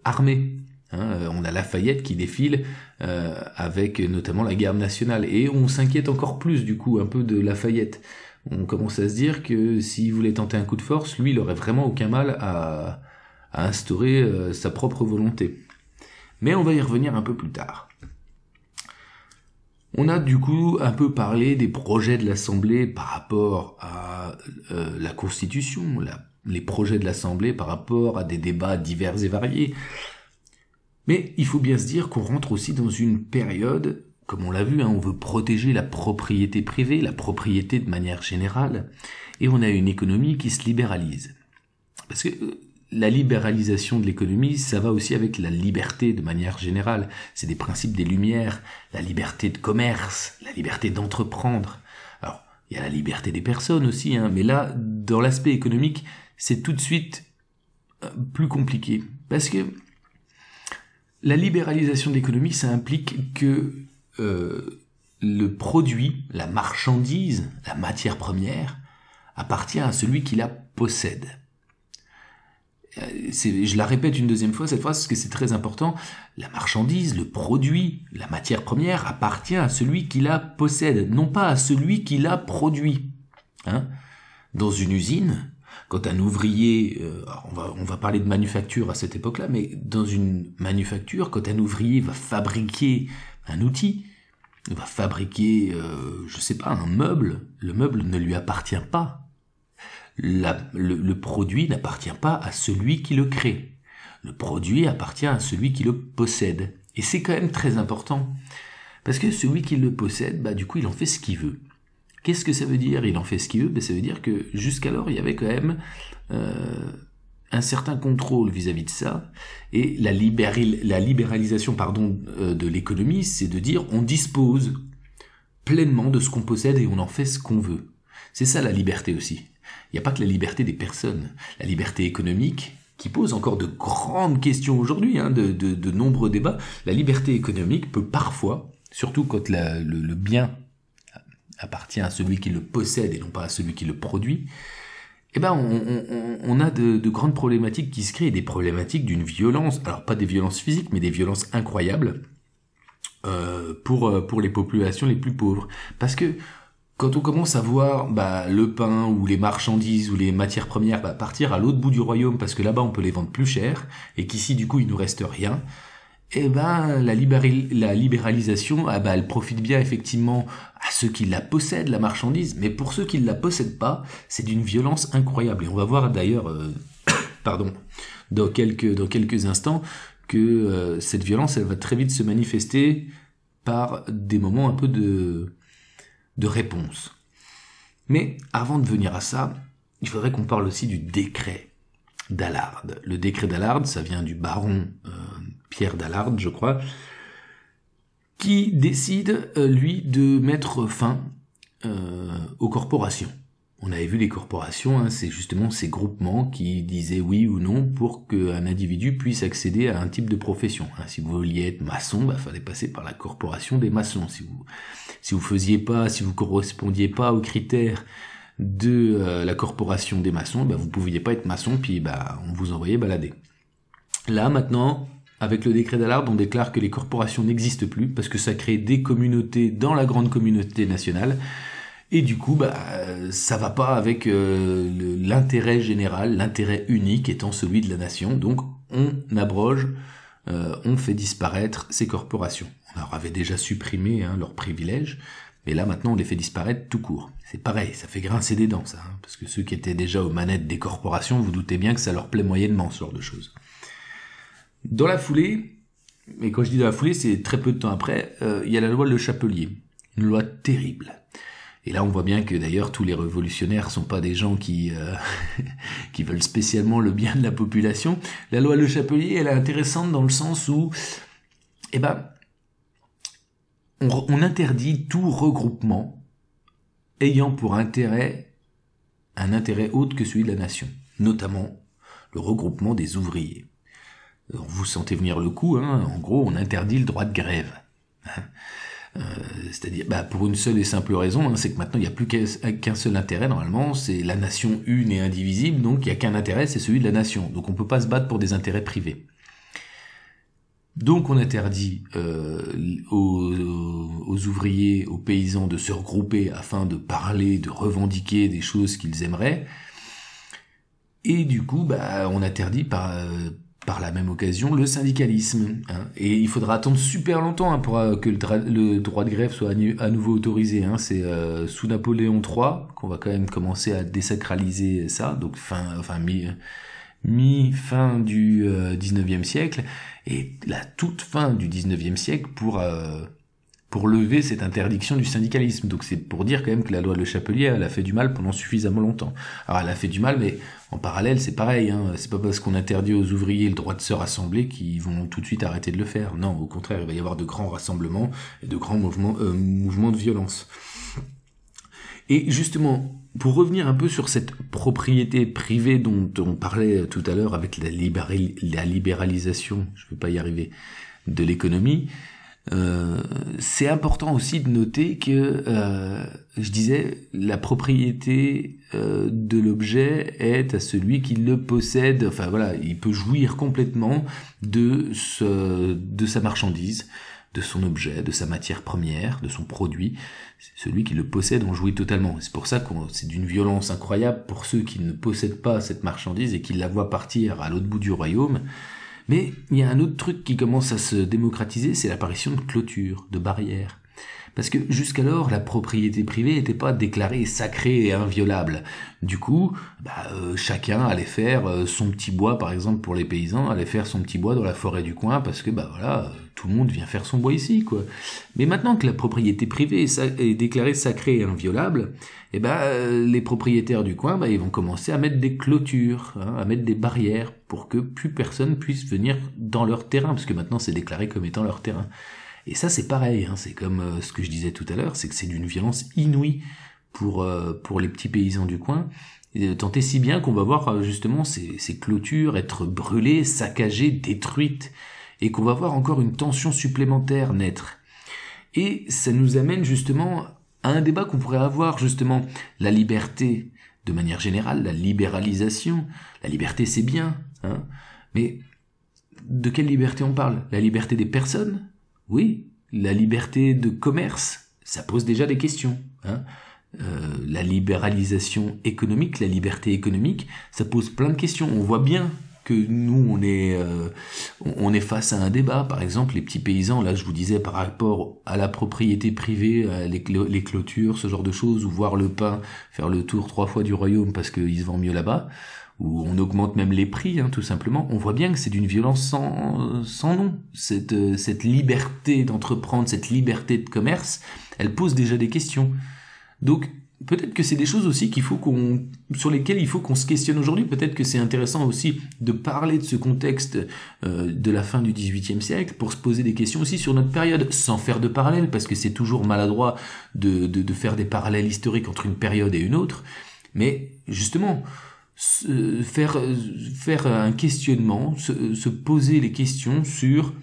armées Hein, euh, on a Lafayette qui défile euh, avec notamment la garde nationale et on s'inquiète encore plus du coup un peu de Lafayette. On commence à se dire que s'il voulait tenter un coup de force, lui il aurait vraiment aucun mal à, à instaurer euh, sa propre volonté. Mais on va y revenir un peu plus tard. On a du coup un peu parlé des projets de l'Assemblée par rapport à la Constitution, les projets de l'Assemblée par rapport à des débats divers et variés, mais il faut bien se dire qu'on rentre aussi dans une période, comme on l'a vu, hein, on veut protéger la propriété privée, la propriété de manière générale, et on a une économie qui se libéralise. Parce que euh, la libéralisation de l'économie, ça va aussi avec la liberté de manière générale. C'est des principes des Lumières, la liberté de commerce, la liberté d'entreprendre. Alors, il y a la liberté des personnes aussi, hein, mais là, dans l'aspect économique, c'est tout de suite euh, plus compliqué. Parce que la libéralisation de l'économie, ça implique que euh, le produit, la marchandise, la matière première, appartient à celui qui la possède. Euh, je la répète une deuxième fois cette fois parce que c'est très important. La marchandise, le produit, la matière première appartient à celui qui la possède, non pas à celui qui la produit. Hein. Dans une usine, quand un ouvrier, euh, on, va, on va parler de manufacture à cette époque-là, mais dans une manufacture, quand un ouvrier va fabriquer un outil, va fabriquer, je euh, je sais pas, un meuble, le meuble ne lui appartient pas. le, le produit n'appartient pas à celui qui le crée. Le produit appartient à celui qui le possède. Et c'est quand même très important. Parce que celui qui le possède, bah, du coup, il en fait ce qu'il veut. Qu'est-ce que ça veut dire Il en fait ce qu'il veut, mais ça veut dire que jusqu'alors, il y avait quand même euh, un certain contrôle vis-à-vis de ça. Et la, libéralisation pardon, euh, de l'économie, c'est de dire on dispose pleinement de ce qu'on possède et on en fait ce qu'on veut. C'est ça la liberté aussi. Il n'y a pas que la liberté des personnes, la liberté économique qui pose encore de grandes questions aujourd'hui, hein, de, nombreux débats. La liberté économique peut parfois, surtout quand le bien appartient à celui qui le possède et non pas à celui qui le produit, eh ben on, a de, grandes problématiques qui se créent, des problématiques d'une violence, alors pas des violences physiques, mais des violences incroyables euh, pour, euh, pour les populations les plus pauvres. Parce que quand on commence à voir bah, le pain ou les marchandises ou les matières premières bah, partir à l'autre bout du royaume parce que là-bas on peut les vendre plus cher et qu'ici du coup il nous reste rien, eh ben, la, libéralisation, ah bah, elle profite bien effectivement à ceux qui la possèdent, la marchandise, mais pour ceux qui ne la possèdent pas, c'est d'une violence incroyable. Et on va voir d'ailleurs, euh, pardon, dans quelques, instants, que euh, cette violence, elle va très vite se manifester par des moments un peu de, de réponse. Mais avant de venir à ça, il faudrait qu'on parle aussi du décret d'Allard. Le décret d'Allard, ça vient du baron. Euh, Pierre Dallard, je crois, qui décide, euh, lui, de mettre fin euh, aux corporations. On avait vu les corporations, hein, c'est justement ces groupements qui disaient oui ou non pour qu'un individu puisse accéder à un type de profession. Hein, si vous vouliez être maçon, il bah, fallait passer par la corporation des maçons. Si vous si vous faisiez pas, si vous correspondiez pas aux critères de euh, la corporation des maçons, vous bah, vous pouviez pas être maçon, puis bah, on vous envoyait balader. Là maintenant, avec le décret d'alarme, on déclare que les corporations n'existent plus parce que ça crée des communautés dans la grande communauté nationale. Et du coup, bah, euh, ça va pas avec euh, l'intérêt général, l'intérêt unique étant celui de la nation. Donc, on abroge, euh, on fait disparaître ces corporations. On leur avait déjà supprimé hein, leurs privilèges, mais là maintenant, on les fait disparaître tout court. C'est pareil, ça fait grincer des dents, ça, hein, parce que ceux qui étaient déjà aux manettes des corporations, vous doutez bien que ça leur plaît moyennement, ce genre de choses. Dans la foulée, mais quand je dis dans la foulée, c'est très peu de temps après, euh, il y a la loi Le Chapelier, une loi terrible. Et là, on voit bien que d'ailleurs, tous les révolutionnaires sont pas des gens qui euh, qui veulent spécialement le bien de la population. La loi Le Chapelier, elle est intéressante dans le sens où, eh ben, on, on interdit tout regroupement ayant pour intérêt un intérêt autre que celui de la nation, notamment le regroupement des ouvriers vous sentez venir le coup, hein, en gros, on interdit le droit de grève. Hein. Euh, c'est-à-dire, bah, pour une seule et simple raison, hein, c'est que maintenant il n'y a plus euh, qu'un seul intérêt normalement, c'est la nation une et indivisible, donc il n'y a qu'un intérêt, c'est celui de la nation. Donc on ne peut pas se battre pour des intérêts privés. Donc on interdit euh, aux, ouvriers, aux paysans de se regrouper afin de parler, de revendiquer des choses qu'ils aimeraient. Et du coup, bah, on interdit par, par la même occasion le syndicalisme. Hein. Et il faudra attendre super longtemps hein, pour euh, que le, droit de grève soit à, nouveau autorisé. Hein. C'est euh, sous Napoléon III qu'on va quand même commencer à désacraliser ça, donc fin, enfin mi, fin du 19e euh, siècle et la toute fin du 19e siècle pour pour lever cette interdiction du syndicalisme. Donc c'est pour dire quand même que la loi de Le Chapelier, elle a fait du mal pendant suffisamment longtemps. Alors elle a fait du mal, mais en parallèle, c'est pareil. Hein. C'est pas parce qu'on interdit aux ouvriers le droit de se rassembler qu'ils vont tout de suite arrêter de le faire. Non, au contraire, il va y avoir de grands rassemblements et de grands mouvements, euh, mouvements de violence. Et justement, pour revenir un peu sur cette propriété privée dont on parlait tout à l'heure avec la, libéralisation, je ne veux pas y arriver, de l'économie, euh, c'est important aussi de noter que, euh, je disais, la propriété euh, de l'objet est à celui qui le possède. Enfin voilà, il peut jouir complètement de, ce, de sa marchandise, de son objet, de sa matière première, de son produit. Celui qui le possède en jouit totalement. C'est pour ça que c'est d'une violence incroyable pour ceux qui ne possèdent pas cette marchandise et qui la voient partir à l'autre bout du royaume. Mais il y a un autre truc qui commence à se démocratiser, c'est l'apparition de clôtures, de barrières. Parce que jusqu'alors, la propriété privée n'était pas déclarée sacrée et inviolable. Du coup, bah, euh, chacun allait faire euh, son petit bois, par exemple pour les paysans, allait faire son petit bois dans la forêt du coin, parce que bah voilà, euh, tout le monde vient faire son bois ici, quoi. Mais maintenant que la propriété privée est, déclarée sacrée et inviolable, eh bah, ben les propriétaires du coin, bah, ils vont commencer à mettre des clôtures, hein, à mettre des barrières pour que plus personne puisse venir dans leur terrain, parce que maintenant c'est déclaré comme étant leur terrain. Et ça, c'est pareil. Hein. c'est comme euh, ce que je disais tout à l'heure, c'est que c'est d'une violence inouïe pour euh, pour les petits paysans du coin. Et, euh, tant si bien qu'on va voir justement ces, ces clôtures être brûlées, saccagées, détruites, et qu'on va voir encore une tension supplémentaire naître. Et ça nous amène justement à un débat qu'on pourrait avoir justement la liberté de manière générale, la libéralisation. La liberté, c'est bien, hein, mais de quelle liberté on parle La liberté des personnes oui, la liberté de commerce, ça pose déjà des questions. Hein. Euh, la libéralisation économique, la liberté économique, ça pose plein de questions. On voit bien que nous, on est, euh, on est face à un débat. Par exemple, les petits paysans, là, je vous disais par rapport à la propriété privée, à euh, les, les, clôtures, ce genre de choses, ou voir le pain faire le tour trois fois du royaume parce qu'il se vend mieux là-bas où on augmente même les prix, hein, tout simplement, on voit bien que c'est d'une violence sans, sans nom. Cette, euh, cette liberté d'entreprendre, cette liberté de commerce, elle pose déjà des questions. Donc, peut-être que c'est des choses aussi qu'il faut qu'on sur lesquelles il faut qu'on se questionne aujourd'hui. Peut-être que c'est intéressant aussi de parler de ce contexte euh, de la fin du XVIIIe siècle pour se poser des questions aussi sur notre période, sans faire de parallèle, parce que c'est toujours maladroit de, de, de, faire des parallèles historiques entre une période et une autre. Mais justement, faire, faire un questionnement, se, poser les questions sur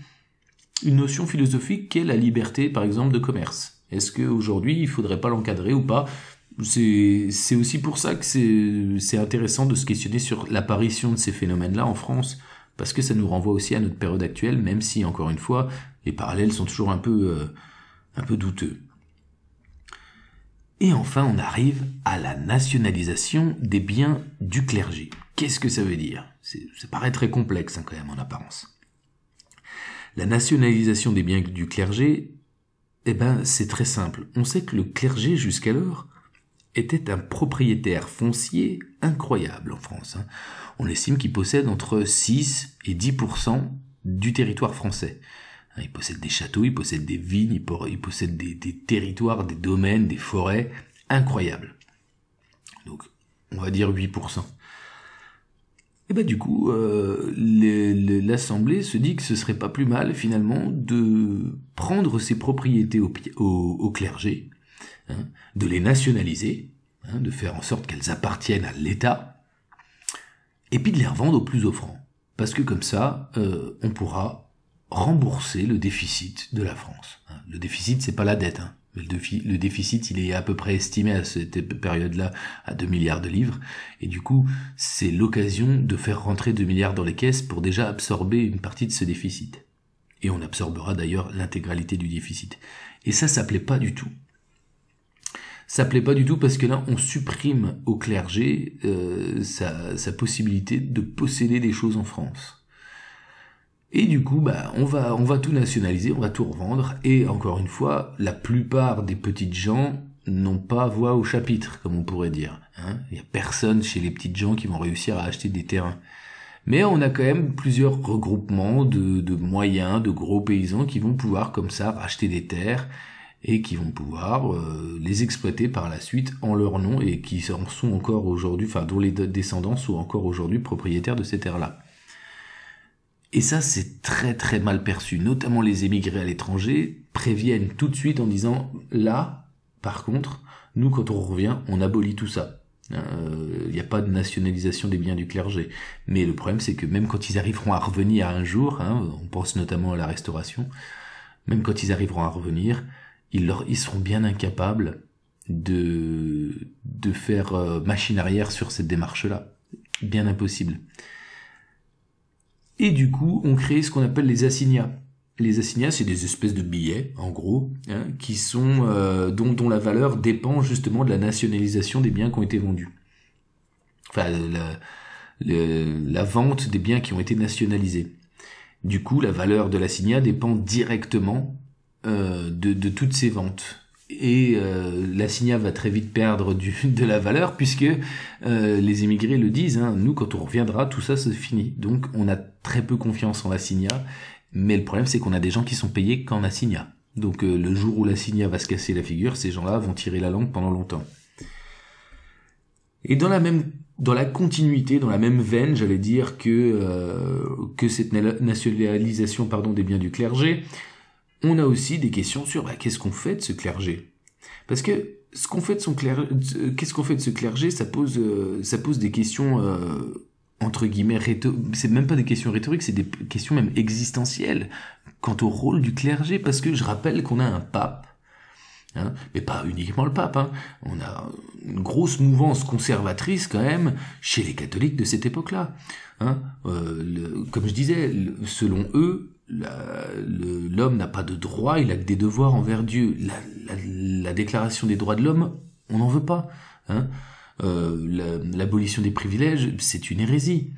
une notion philosophique qu'est la liberté, par exemple, de commerce. Est-ce qu'aujourd'hui, il faudrait pas l'encadrer ou pas C'est aussi pour ça que c'est intéressant de se questionner sur l'apparition de ces phénomènes-là en France, parce que ça nous renvoie aussi à notre période actuelle, même si, encore une fois, les parallèles sont toujours un peu, euh, un peu douteux. Et enfin, on arrive à la nationalisation des biens du clergé. Qu'est-ce que ça veut dire Ça paraît très complexe hein, quand même en apparence. La nationalisation des biens du clergé, eh ben, c'est très simple. On sait que le clergé jusqu'alors était un propriétaire foncier incroyable en France. Hein. On estime qu'il possède entre 6 et 10 du territoire français. Ah, ils possèdent des châteaux, ils possèdent des vignes, ils possèdent des, territoires, des domaines, des forêts incroyables. Donc, on va dire 8%. Et bien du coup, euh, l'Assemblée se dit que ce serait pas plus mal finalement de prendre ces propriétés au, clergé, hein, de les nationaliser, hein, de faire en sorte qu'elles appartiennent à l'État, et puis de les revendre au plus offrant. Parce que comme ça, euh, on pourra rembourser le déficit de la France. Hein, le déficit, c'est pas la dette. Hein. Le, déficit, il est à peu près estimé à cette période-là à 2 milliards de livres. Et du coup, c'est l'occasion de faire rentrer 2 milliards dans les caisses pour déjà absorber une partie de ce déficit. Et on absorbera d'ailleurs l'intégralité du déficit. Et ça, ça plaît pas du tout. Ça plaît pas du tout parce que là, on supprime au clergé euh, sa, sa possibilité de posséder des choses en France. Et du coup, bah, on va, on va tout nationaliser, on va tout revendre. Et encore une fois, la plupart des petites gens n'ont pas voix au chapitre, comme on pourrait dire. Hein. Il n'y a personne chez les petites gens qui vont réussir à acheter des terrains. Mais on a quand même plusieurs regroupements de, moyens, de gros paysans qui vont pouvoir comme ça racheter des terres et qui vont pouvoir euh, les exploiter par la suite en leur nom et qui en sont encore aujourd'hui, enfin dont les descendants sont encore aujourd'hui propriétaires de ces terres-là. Et ça, c'est très très mal perçu. Notamment les émigrés à l'étranger préviennent tout de suite en disant là, par contre, nous quand on revient, on abolit tout ça. Il euh, n'y a pas de nationalisation des biens du clergé. Mais le problème, c'est que même quand ils arriveront à revenir un jour, hein, on pense notamment à la restauration, même quand ils arriveront à revenir, ils, leur, ils seront bien incapables de, de faire euh, machine arrière sur cette démarche-là. Bien impossible. Et du coup, on crée ce qu'on appelle les assignats. Les assignats, c'est des espèces de billets, en gros, hein, qui sont euh, dont, la valeur dépend justement de la nationalisation des biens qui ont été vendus. Enfin, la, vente des biens qui ont été nationalisés. Du coup, la valeur de l'assignat dépend directement euh, de toutes ces ventes. Et euh, l'assignat va très vite perdre du, de la valeur puisque euh, les émigrés le disent, hein, nous quand on reviendra, tout ça c'est fini. Donc on a très peu confiance en l'assignat, mais le problème c'est qu'on a des gens qui sont payés qu'en assignat. Donc euh, le jour où l'assignat va se casser la figure, ces gens-là vont tirer la langue pendant longtemps. Et dans la même dans la continuité, dans la même veine, j'allais dire que que cette nationalisation pardon des biens du clergé, on a aussi des questions sur bah, qu'est-ce qu'on fait de ce clergé. Parce que ce qu'on fait de son clergé, euh, qu'est-ce qu'on fait de ce clergé, ça pose, euh, ça pose des questions euh, entre guillemets c'est même pas des questions rhétoriques, c'est des questions même existentielles quant au rôle du clergé, parce que je rappelle qu'on a un pape. Hein, mais pas uniquement le pape. Hein. On a une grosse mouvance conservatrice quand même chez les catholiques de cette époque-là. Hein. comme je disais, selon eux, l'homme n'a pas de droit, il a que des devoirs envers Dieu. La, déclaration des droits de l'homme, on n'en veut pas. Hein. Euh, l'abolition des privilèges, c'est une hérésie.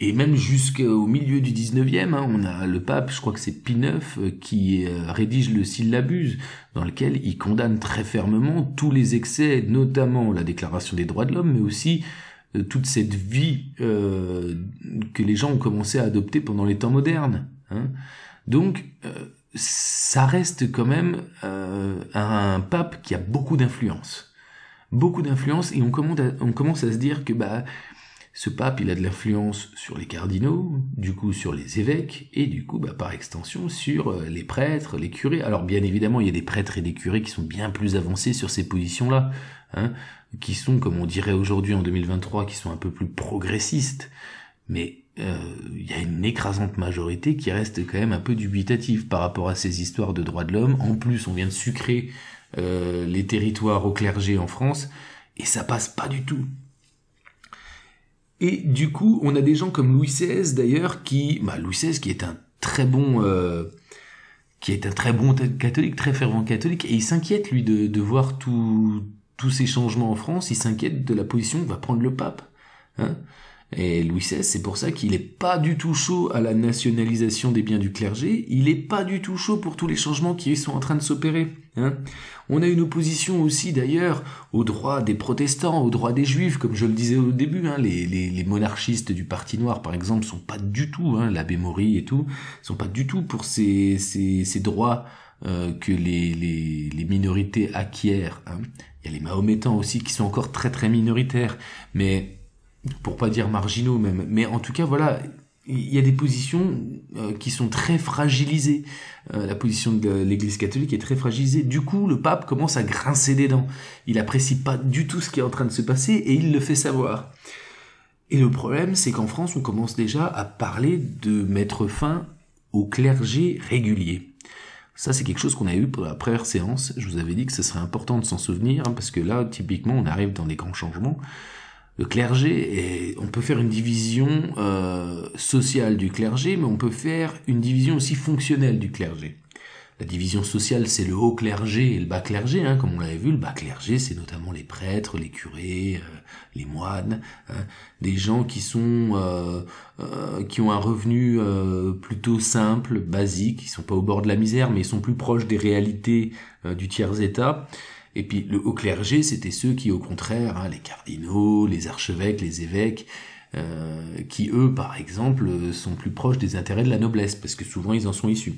Et même jusqu'au milieu du 19e, hein, on a le pape, je crois que c'est Pie IX, euh, qui euh, rédige le syllabuse, dans lequel il condamne très fermement tous les excès, notamment la déclaration des droits de l'homme, mais aussi toute cette vie que les gens ont commencé à adopter pendant les temps modernes. Hein. Donc, euh, ça reste quand même euh, un pape qui a beaucoup d'influence. Beaucoup d'influence, et on commence, à, se dire que bah, ce pape, il a de l'influence sur les cardinaux, du coup sur les évêques, et du coup, bah, par extension, sur euh, les prêtres, les curés. Alors bien évidemment, il y a des prêtres et des curés qui sont bien plus avancés sur ces positions-là, hein, qui sont, comme on dirait aujourd'hui en 2023, qui sont un peu plus progressistes. Mais il euh, y a une écrasante majorité qui reste quand même un peu dubitative par rapport à ces histoires de droits de l'homme. En plus, on vient de sucrer euh, les territoires au clergé en France, et ça passe pas du tout. Et du coup, on a des gens comme Louis XVI d'ailleurs, qui, bah, Louis XVI qui est un très bon, euh, qui est un très bon catholique, très fervent catholique, et il s'inquiète lui de, voir tous ces changements en France. Il s'inquiète de la position que va prendre le pape. Hein. Et Louis XVI, c'est pour ça qu'il n'est pas du tout chaud à la nationalisation des biens du clergé, il n'est pas du tout chaud pour tous les changements qui sont en train de s'opérer. Hein. On a une opposition aussi d'ailleurs aux droits des protestants, aux droits des juifs, comme je le disais au début, hein. les, les, monarchistes du Parti Noir par exemple sont pas du tout, hein, l'abbé Maury et tout, sont pas du tout pour ces, ces, ces droits euh, que les, les, minorités acquièrent. Hein. Il y a les mahométans aussi qui sont encore très très minoritaires, mais pour pas dire marginaux même, mais en tout cas voilà, il y a des positions euh, qui sont très fragilisées. Euh, la position de l'Église catholique est très fragilisée. Du coup, le pape commence à grincer des dents. Il apprécie pas du tout ce qui est en train de se passer et il le fait savoir. Et le problème, c'est qu'en France, on commence déjà à parler de mettre fin au clergé régulier. Ça, c'est quelque chose qu'on a eu pour la première séance. Je vous avais dit que ce serait important de s'en souvenir, hein, parce que là, typiquement, on arrive dans des grands changements le clergé, on peut faire une division euh, sociale du clergé, mais on peut faire une division aussi fonctionnelle du clergé. La division sociale, c'est le haut clergé et le bas clergé, hein, comme on l'avait vu. Le bas clergé, c'est notamment les prêtres, les curés, euh, les moines, hein, des gens qui sont, euh, qui ont un revenu plutôt simple, basique, ils sont pas au bord de la misère, mais ils sont plus proches des réalités du tiers état. Et puis le haut clergé, c'était ceux qui, au contraire, hein, les cardinaux, les archevêques, les évêques, euh, qui eux, par exemple, euh, sont plus proches des intérêts de la noblesse, parce que souvent ils en sont issus.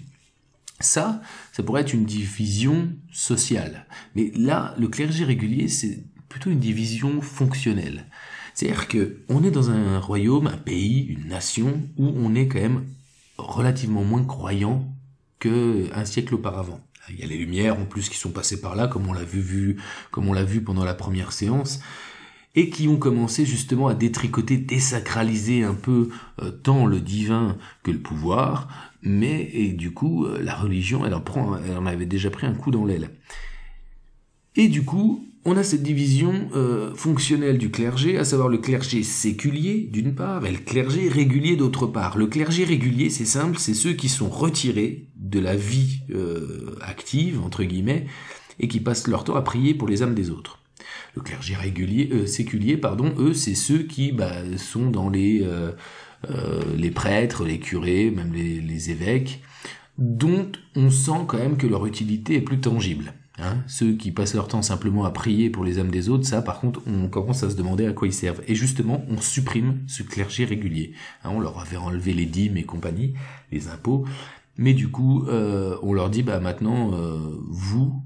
Ça, ça pourrait être une division sociale. Mais là, le clergé régulier, c'est plutôt une division fonctionnelle. C'est-à-dire que on est dans un royaume, un pays, une nation où on est quand même relativement moins croyant qu'un siècle auparavant il y a les lumières en plus qui sont passées par là, comme on l'a vu, comme on l'a vu pendant la première séance, et qui ont commencé justement à détricoter, désacraliser un peu euh, tant le divin que le pouvoir, mais et du coup euh, la religion, elle en prend, elle en avait déjà pris un coup dans l'aile. Et du coup, on a cette division euh, fonctionnelle du clergé, à savoir le clergé séculier d'une part et le clergé régulier d'autre part. Le clergé régulier, c'est simple, c'est ceux qui sont retirés de la vie euh, active, entre guillemets, et qui passent leur temps à prier pour les âmes des autres. Le clergé régulier, euh, séculier, pardon, eux, c'est ceux qui bah, sont dans les, les prêtres, les curés, même les évêques, dont on sent quand même que leur utilité est plus tangible. Hein, ceux qui passent leur temps simplement à prier pour les âmes des autres, ça par contre on commence à se demander à quoi ils servent. Et justement on supprime ce clergé régulier. Hein, on leur avait enlevé les dîmes et compagnie, les impôts, mais du coup euh, on leur dit bah maintenant euh, vous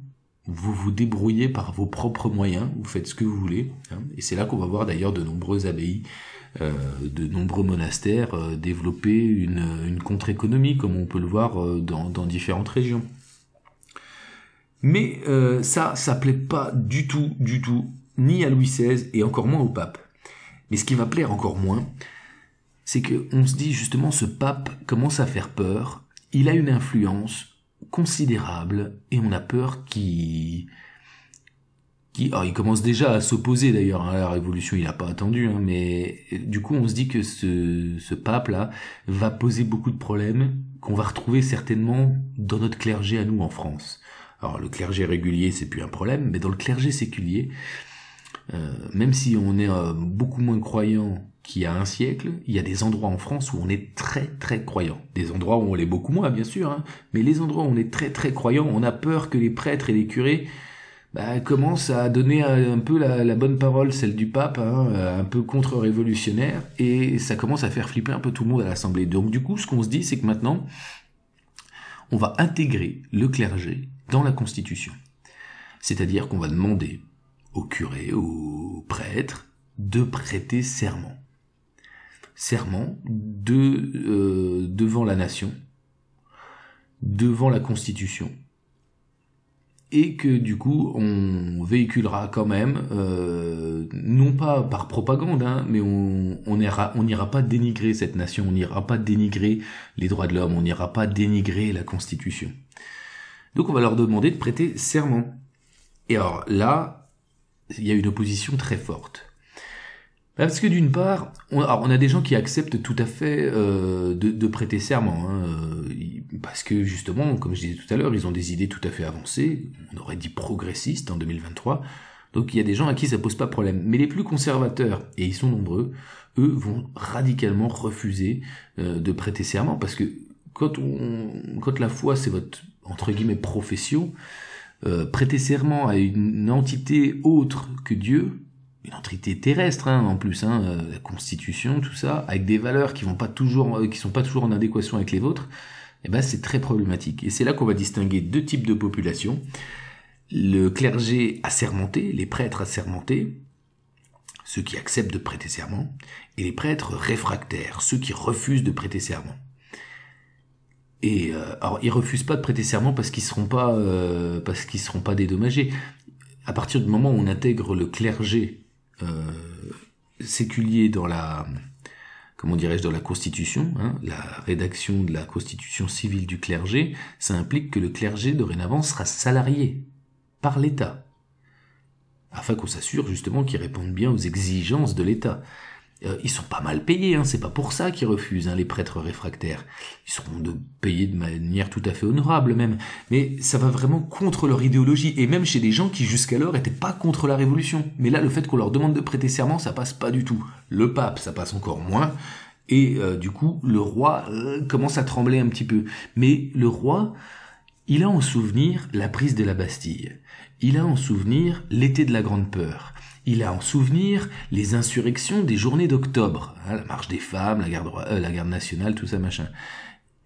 vous vous débrouillez par vos propres moyens, vous faites ce que vous voulez. Hein, et c'est là qu'on va voir d'ailleurs de nombreuses abbayes, euh, de nombreux monastères développer une, une contre-économie comme on peut le voir dans, dans différentes régions. Mais euh, ça, ça plaît pas du tout, du tout, ni à Louis XVI et encore moins au pape. Mais ce qui va plaire encore moins, c'est que on se dit justement ce pape commence à faire peur, il a une influence considérable et on a peur qu'il il commence déjà à s'opposer d'ailleurs à hein, la révolution, il n'a pas attendu, hein, mais du coup on se dit que ce, ce pape-là va poser beaucoup de problèmes qu'on va retrouver certainement dans notre clergé à nous en France. Alors le clergé régulier, c'est plus un problème, mais dans le clergé séculier, euh, même si on est euh, beaucoup moins croyant qu'il y a un siècle, il y a des endroits en France où on est très très croyant. Des endroits où on l'est beaucoup moins, bien sûr, hein, mais les endroits où on est très très croyant, on a peur que les prêtres et les curés bah, commencent à donner euh, un peu la, la bonne parole, celle du pape, hein, un peu contre-révolutionnaire, et ça commence à faire flipper un peu tout le monde à l'Assemblée. Donc du coup, ce qu'on se dit, c'est que maintenant, on va intégrer le clergé dans la Constitution. C'est-à-dire qu'on va demander au curé, au prêtres, de prêter serment. Serment euh, devant la nation, devant la Constitution, et que du coup on véhiculera quand même, euh, non pas par propagande, hein, mais on n'ira pas dénigrer cette nation, on n'ira pas dénigrer les droits de l'homme, on n'ira pas dénigrer la Constitution. Donc on va leur demander de prêter serment. Et alors là, il y a une opposition très forte. Parce que d'une part, on, a des gens qui acceptent tout à fait euh, de, de, prêter serment, hein, euh, parce que justement, comme je disais tout à l'heure, ils ont des idées tout à fait avancées, on aurait dit progressistes en 2023, donc il y a des gens à qui ça pose pas problème. Mais les plus conservateurs, et ils sont nombreux, eux vont radicalement refuser euh, de prêter serment, parce que quand, on, quand la foi c'est votre, entre guillemets, profession, prêter serment à une entité autre que Dieu, une entité terrestre hein, en plus, hein, euh, la constitution, tout ça, avec des valeurs qui vont pas toujours, euh, qui sont pas toujours en adéquation avec les vôtres, eh ben c'est très problématique. Et c'est là qu'on va distinguer deux types de populations le clergé assermenté, les prêtres assermentés, ceux qui acceptent de prêter serment, et les prêtres réfractaires, ceux qui refusent de prêter serment. Et euh, alors ils refusent pas de prêter serment parce qu'ils seront pas parce qu'ils seront pas dédommagés. À partir du moment où on intègre le clergé euh, séculier dans la comment dirais-je, dans la Constitution, hein, la rédaction de la Constitution civile du clergé, ça implique que le clergé dorénavant sera salarié par l'État, afin qu'on s'assure justement qu'il réponde bien aux exigences de l'État. Euh, ils sont pas mal payés, hein, c'est pas pour ça qu'ils refusent hein, les prêtres réfractaires. Ils seront de, payés de manière tout à fait honorable même, mais ça va vraiment contre leur idéologie, et même chez des gens qui jusqu'alors étaient pas contre la révolution. Mais là, le fait qu'on leur demande de prêter serment, ça passe pas du tout. Le pape, ça passe encore moins, et euh, du coup, le roi euh, commence à trembler un petit peu. Mais le roi, il a en souvenir la prise de la Bastille. Il a en souvenir l'été de la Grande Peur. Il a en souvenir les insurrections des journées d'octobre, hein, la marche des femmes, la garde, euh, la garde nationale, tout ça machin.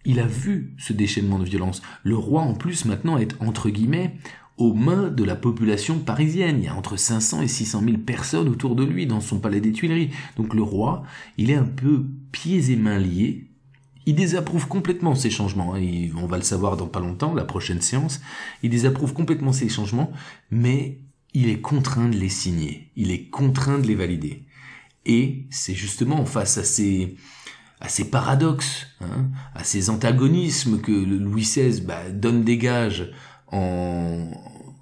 Il a vu ce déchaînement de violence. Le roi en plus maintenant est entre guillemets aux mains de la population parisienne. Il y a entre 500 et 600 000 personnes autour de lui dans son palais des Tuileries. Donc le roi, il est un peu pieds et mains liés. Il désapprouve complètement ces changements. Hein. on va le savoir dans pas longtemps, la prochaine séance. Il désapprouve complètement ces changements, mais il est contraint de les signer, il est contraint de les valider. Et c'est justement en face à ces, à ces paradoxes, hein, à ces antagonismes que Louis XVI bah, donne des gages en,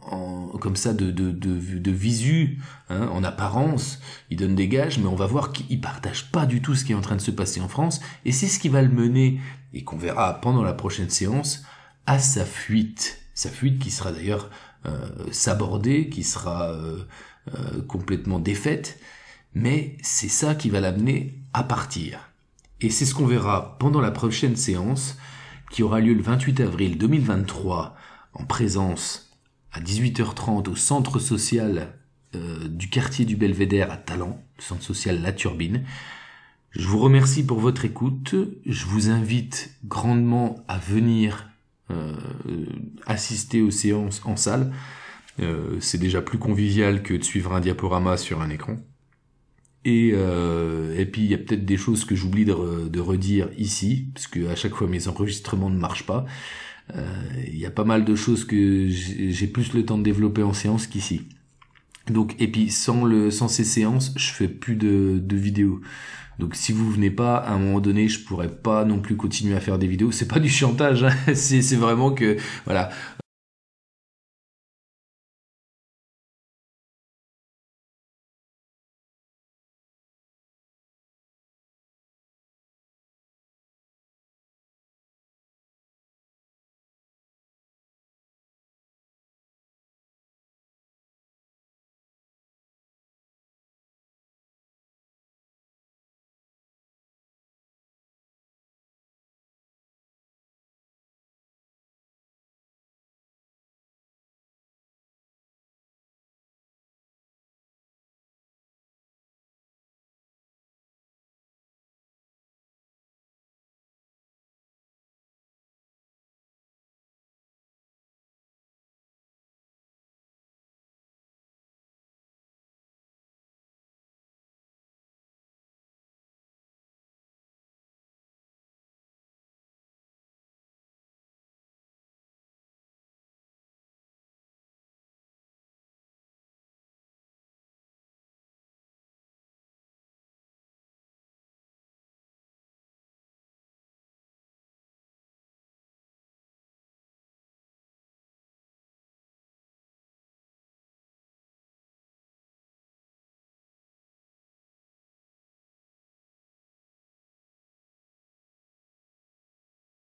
en comme ça de, de, de, visu, hein, en apparence, il donne des gages, mais on va voir qu'il partage pas du tout ce qui est en train de se passer en France, et c'est ce qui va le mener, et qu'on verra pendant la prochaine séance, à sa fuite. Sa fuite qui sera d'ailleurs euh, s'aborder, qui sera euh, euh, complètement défaite, mais c'est ça qui va l'amener à partir. Et c'est ce qu'on verra pendant la prochaine séance, qui aura lieu le 28 avril 2023, en présence à 18h30 au centre social du quartier du Belvédère à Talent, centre social La Turbine. Je vous remercie pour votre écoute. Je vous invite grandement à venir euh, euh, assister aux séances en salle. Euh, c'est déjà plus convivial que de suivre un diaporama sur un écran. Et, et puis il y a peut-être des choses que j'oublie de, de, redire ici, parce que à chaque fois mes enregistrements ne marchent pas. il y a pas mal de choses que j'ai plus le temps de développer en séance qu'ici. Donc et puis sans le sans ces séances, je fais plus de, de vidéos. Donc si vous venez pas, à un moment donné, je pourrais pas non plus continuer à faire des vidéos. C'est pas du chantage, hein. c'est vraiment que voilà,